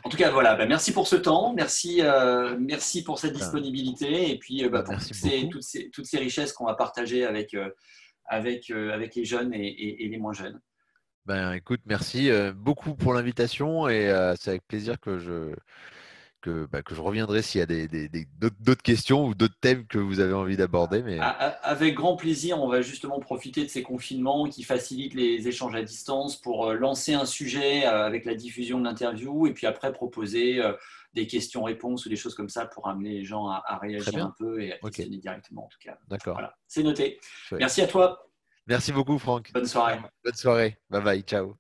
En tout cas, voilà, ben, merci pour ce temps, merci, euh, merci pour cette disponibilité et puis euh, ben, pour toutes ces, richesses qu'on va partager avec, euh, les jeunes et, et les moins jeunes. Ben, écoute, merci beaucoup pour l'invitation et c'est avec plaisir que je, bah, que, je reviendrai s'il y a d'autres questions ou d'autres thèmes que vous avez envie d'aborder. Mais... Euh. Avec grand plaisir, on va justement profiter de ces confinements qui facilitent les échanges à distance pour euh, lancer un sujet euh, avec la diffusion de l'interview et puis après proposer des questions-réponses ou des choses comme ça pour amener les gens à, réagir un peu et à questionner directement en tout cas. D'accord. Voilà, c'est noté. Merci à toi. Merci beaucoup, Franck. Bonne soirée. Bonne soirée. Bye bye. Ciao.